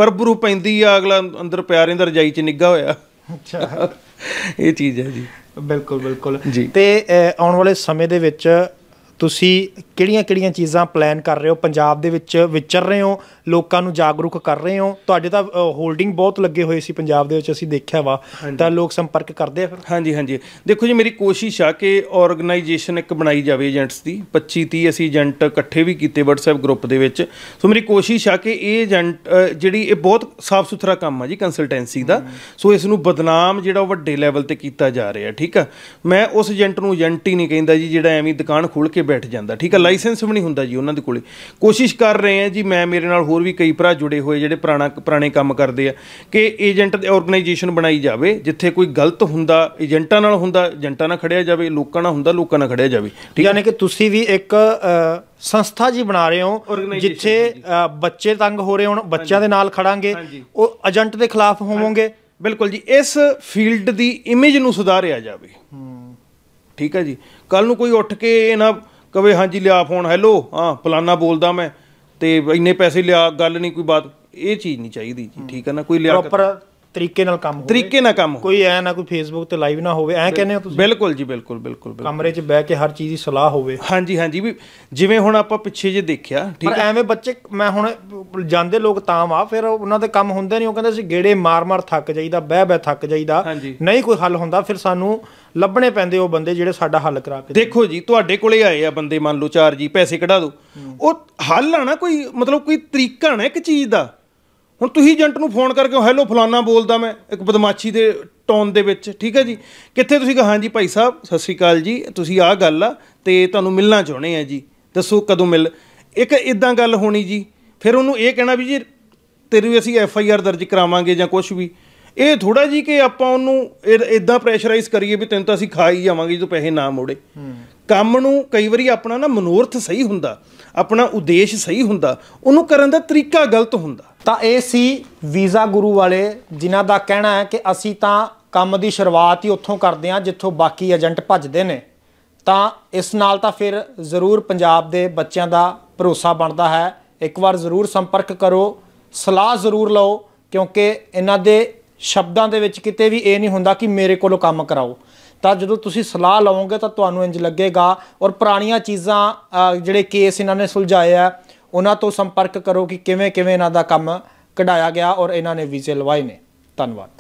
ਬਰਬਰੂ ਪੈਂਦੀ ਆ ਅਗਲਾ ਅੰਦਰ ਪਿਆਰੇ ਦਾ ਰਜਾਈ 'ਚ ਨਿੱਗਾ ਹੋਇਆ ਅੱਛਾ ਇਹ ਚੀਜ਼ ਹੈ ਜੀ ਬਿਲਕੁਲ ਬਿਲਕੁਲ ਤੇ ਆਉਣ ਵਾਲੇ ਸਮੇਂ ਦੇ ਵਿੱਚ ਤੁਸੀਂ ਕਿਹੜੀਆਂ-ਕਿਹੜੀਆਂ ਚੀਜ਼ਾਂ ਪਲਾਨ ਕਰ ਰਹੇ ਹੋ ਪੰਜਾਬ ਦੇ ਵਿੱਚ ਵਿਚਰ ਰਹੇ ਹੋ ਲੋਕਾਂ ਨੂੰ ਜਾਗਰੂਕ ਕਰ ਰਹੇ ਹੋ ਤੁਹਾਡੇ ਤਾਂ ਹੋਲਡਿੰਗ ਬਹੁਤ ਲੱਗੇ ਹੋਏ ਸੀ ਪੰਜਾਬ ਦੇ ਵਿੱਚ ਅਸੀਂ ਦੇਖਿਆ ਵਾ ਤਾਂ ਲੋਕ ਸੰਪਰਕ ਕਰਦੇ ਆ ਫਿਰ ਹਾਂਜੀ ਹਾਂਜੀ ਦੇਖੋ ਜੀ ਮੇਰੀ ਕੋਸ਼ਿਸ਼ ਆ ਕਿ ਆਰਗੇਨਾਈਜੇਸ਼ਨ ਇੱਕ ਬਣਾਈ ਜਾਵੇ ਏਜੰਟਸ ਦੀ 25 30 ਅਸੀਂ ਏਜੰਟ ਇਕੱਠੇ ਵੀ ਕੀਤੇ WhatsApp ਗਰੁੱਪ ਦੇ ਵਿੱਚ ਸੋ ਮੇਰੀ ਕੋਸ਼ਿਸ਼ ਆ ਕਿ ਇਹ ਏਜੰਟ ਜਿਹੜੀ ਇਹ ਬਹੁਤ ਸਾਫ ਸੁਥਰਾ ਕੰਮ ਆ ਜੀ ਕੰਸਲਟੈਂਸੀ ਦਾ ਸੋ ਇਸ ਨੂੰ ਬਦਨਾਮ ਜਿਹੜਾ ਵੱਡੇ ਲੈਵਲ ਤੇ ਕੀਤਾ ਜਾ ਰਿਹਾ ਠੀਕ ਆ ਮੈਂ ਉਸ ਏਜੰਟ ਨੂੰ ਏਜੰਟ ਹੀ ਨਹੀਂ ਕਹਿੰਦਾ ਜੀ ਜਿਹੜਾ ਐਵੇਂ ਦੁਕਾਨ ਖੋਲ ਕੇ ਬੈਠ ਜਾਂਦਾ ਠੀਕ ਹੈ ਲਾਇਸੈਂਸ ਵੀ ਨਹੀਂ ਹੁੰਦਾ ਜੀ ਉਹਨਾਂ ਦੇ ਕੋਲੇ ਕੋਸ਼ਿਸ਼ ਕਰ ਰਹੇ ਆ ਜੀ ਮੈਂ ਮੇਰੇ ਨਾਲ ਹੋਰ ਵੀ ਕਈ ਭਰਾ ਜੁੜੇ ਹੋਏ ਜਿਹੜੇ ਪੁਰਾਣਾ ਪੁਰਾਣੇ ਕੰਮ ਕਰਦੇ ਆ ਕਿ ਏਜੰਟ ਦੀ ਆਰਗੇਨਾਈਜੇਸ਼ਨ ਬਣਾਈ ਜਾਵੇ ਜਿੱਥੇ ਕੋਈ ਗਲਤ ਹੁੰਦਾ ਏਜੰਟਾਂ ਨਾਲ ਹੁੰਦਾ ਏਜੰਟਾਂ ਨਾਲ ਖੜਿਆ ਜਾਵੇ ਲੋਕਾਂ ਨਾਲ ਹੁੰਦਾ ਲੋਕਾਂ ਨਾਲ ਖੜਿਆ ਜਾਵੇ ਠੀਕ ਯਾਨੀ ਕਿ ਤੁਸੀਂ ਵੀ ਇੱਕ ਸੰਸਥਾ ਜੀ ਬਣਾ ਰਹੇ ਹੋ ਜਿੱਥੇ ਬੱਚੇ ਤੰਗ ਹੋ ਰਹੇ ਹੋਣ ਬੱਚਿਆਂ ਦੇ ਨਾਲ ਖੜਾਂਗੇ ਉਹ ਏਜੰਟ ਦੇ ਖਿਲਾਫ ਹੋਵੋਗੇ ਬਿਲਕੁਲ ਜੀ ਇਸ ਫੀਲਡ ਦੀ ਇਮੇਜ ਨੂੰ ਸੁਧਾਰਿਆ ਜਾਵੇ ਠੀਕ ਹੈ ਜੀ ਕੱਲ ਨੂੰ ਕੋਈ ਉੱਠ ਕੇ ਇਹਨਾਂ ਕਵੇ ਹਾਂਜੀ ਲਿਆ ਫੋਨ ਹੈਲੋ ਹਾਂ ਫਲਾਨਾ ਬੋਲਦਾ ਮੈਂ ਤੇ ਇੰਨੇ ਪੈਸੇ ਲਿਆ ਗੱਲ ਨਹੀਂ ਕੋਈ ਬਾਤ ਇਹ ਚੀਜ਼ ਨਹੀਂ ਚਾਹੀਦੀ ਜੀ ਠੀਕ ਹੈ ਨਾ ਕੋਈ ਲਿਆ ਪ੍ਰੋਪਰ ਤਰੀਕੇ ਨਾਲ ਕੰਮ ਹੋਵੇ ਤਰੀਕੇ ਨਾਲ ਕੰਮ ਕੋਈ ਐ ਨਾ ਕੋਈ ਫੇਸਬੁੱਕ ਤੇ ਲਾਈਵ ਨਾ ਹੋਵੇ ਐ ਕਹਿੰਦੇ ਹੋ ਤੁਸੀਂ ਬਿਲਕੁਲ ਜੀ ਬਿਲਕੁਲ ਬਿਲਕੁਲ ਕਮਰੇ 'ਚ ਬਹਿ ਕੇ ਹਰ ਚੀਜ਼ ਦੀ ਸਲਾਹ ਹੋਵੇ ਹਾਂਜੀ ਹਾਂਜੀ ਵੀ ਜਿਵੇਂ ਹੁਣ ਆਪਾਂ ਪਿੱਛੇ ਜੇ ਦੇਖਿਆ ਠੀਕ ਹੈ ਐਵੇਂ ਬੱਚੇ ਮੈਂ ਹੁਣ ਜਾਂਦੇ ਲੋਕ ਤਾਂ ਆ ਫਿਰ ਉਹਨਾਂ ਦੇ ਕੰਮ ਹੁੰਦੇ ਨਹੀਂ ਉਹ ਕਹਿੰਦੇ ਅਸੀਂ ਗੇੜੇ ਮਾਰ-ਮਾਰ ਥੱਕ ਜਾਈਦਾ ਬਹਿ-ਬਹਿ ਥੱਕ ਜਾਈਦਾ ਨਹੀਂ ਕੋਈ ਹੱਲ ਹੁੰਦਾ ਫਿਰ ਸਾਨੂੰ ਲੱਭਣੇ ਪੈਂਦੇ ਉਹ ਬੰਦੇ ਜਿਹੜੇ ਸਾਡਾ ਹੱਲ ਕਰਾ ਕੇ ਦੇਖੋ ਜੀ ਤੁਹਾਡੇ ਕੋਲੇ ਆਏ ਆ ਬੰਦੇ ਮੰਨ ਲਓ ਚਾਰ ਜੀ ਪੈਸੇ ਕਢਾ ਦੋ ਉਹ ਹੱਲ ਆ ਨਾ ਕੋਈ ਮਤਲਬ ਕੋਈ ਤਰੀਕਾ ਨਾ ਇੱਕ ਚੀਜ਼ ਦਾ ਹੁਣ ਤੁਸੀਂ ਏਜੰਟ ਨੂੰ ਫੋਨ ਕਰਕੇ ਹੈਲੋ ਫਲਾਨਾ ਬੋਲਦਾ ਮੈਂ ਇੱਕ ਬਦਮਾਸ਼ੀ ਦੇ ਟੋਨ ਦੇ ਵਿੱਚ ਠੀਕ ਹੈ ਜੀ ਕਿੱਥੇ ਤੁਸੀਂ ਕਹਾਂ ਜੀ ਭਾਈ ਸਾਹਿਬ ਸਤਿ ਸ਼੍ਰੀ ਅਕਾਲ ਜੀ ਤੁਸੀਂ ਆਹ ਗੱਲ ਆ ਤੇ ਤੁਹਾਨੂੰ ਮਿਲਣਾ ਚਾਹੁੰਦੇ ਆ ਜੀ ਦੱਸੋ ਕਦੋਂ ਮਿਲ ਇੱਕ ਇਦਾਂ ਗੱਲ ਹੋਣੀ ਜੀ ਫਿਰ ਉਹਨੂੰ ਇਹ ਕਹਿਣਾ ਵੀ ਜੀ ਤੇਰੀ ਅਸੀਂ ਐਫ ਆਈ ਆਰ ਦਰਜ ਕਰਾਵਾਂਗੇ ਜਾਂ ਕੁਝ ਵੀ ਇਹ ਥੋੜਾ ਜੀ ਕਿ ਆਪਾਂ ਉਹਨੂੰ ਇਦਾਂ ਪ੍ਰੈਸ਼ਰਾਈਜ਼ ਕਰੀਏ ਵੀ ਤੈਨੂੰ ਤਾਂ ਅਸੀਂ ਖਾ ਹੀ ਜਾਵਾਂਗੇ ਜਦੋਂ ਪੈਸੇ ਨਾ ਮੋੜੇ ਕੰਮ ਨੂੰ ਕਈ ਵਾਰੀ ਆਪਣਾ ਨਾ ਮਨੋਰਥ ਸਹੀ ਹੁੰਦਾ ਆਪਣਾ ਉਦੇਸ਼ ਸਹੀ ਹੁੰਦਾ ਉਹਨੂੰ ਕਰਨ ਦਾ ਤਰੀਕਾ ਗਲਤ ਹੁੰਦਾ ਤਾਂ ਇਹ ਸੀ ਵੀਜ਼ਾ ਗੁਰੂ ਵਾਲੇ ਜਿਨ੍ਹਾਂ ਦਾ ਕਹਿਣਾ ਹੈ ਕਿ ਅਸੀਂ ਤਾਂ ਕੰਮ ਦੀ ਸ਼ੁਰੂਆਤ ਹੀ ਉੱਥੋਂ ਕਰਦੇ ਹਾਂ ਜਿੱਥੋਂ ਬਾਕੀ ਏਜੰਟ ਭੱਜਦੇ ਨੇ ਤਾਂ ਇਸ ਨਾਲ ਤਾਂ ਫਿਰ ਜ਼ਰੂਰ ਪੰਜਾਬ ਦੇ ਬੱਚਿਆਂ ਦਾ ਭਰੋਸਾ ਬਣਦਾ ਹੈ ਇੱਕ ਵਾਰ ਜ਼ਰੂਰ ਸੰਪਰਕ ਕਰੋ ਸਲਾਹ ਜ਼ਰੂਰ ਲਓ ਕਿਉਂਕਿ ਇਹਨਾਂ ਦੇ ਸ਼ਬਦਾਂ ਦੇ ਵਿੱਚ ਕਿਤੇ ਵੀ ਇਹ ਨਹੀਂ ਹੁੰਦਾ ਕਿ ਮੇਰੇ ਕੋਲੋਂ ਕੰਮ ਕਰਾਓ ਤਾਂ ਜਦੋਂ ਤੁਸੀਂ ਸਲਾਹ ਲਵੋਗੇ ਤਾਂ ਤੁਹਾਨੂੰ ਇੰਜ ਲੱਗੇਗਾ ਔਰ ਪੁਰਾਣੀਆਂ ਚੀਜ਼ਾਂ ਜਿਹੜੇ ਕੇਸ ਇਹਨਾਂ ਨੇ ਸੁਲਝਾਏ ਆ ਉਹਨਾਂ ਤੋਂ ਸੰਪਰਕ ਕਰੋ ਕਿ ਕਿਵੇਂ ਕਿਵੇਂ ਇਹਨਾਂ ਦਾ ਕੰਮ ਕਢਾਇਆ ਗਿਆ ਔਰ ਇਹਨਾਂ ਨੇ ਵੀਜ਼ੇ ਲਵਾਏ ਨੇ ਧੰਨਵਾਦ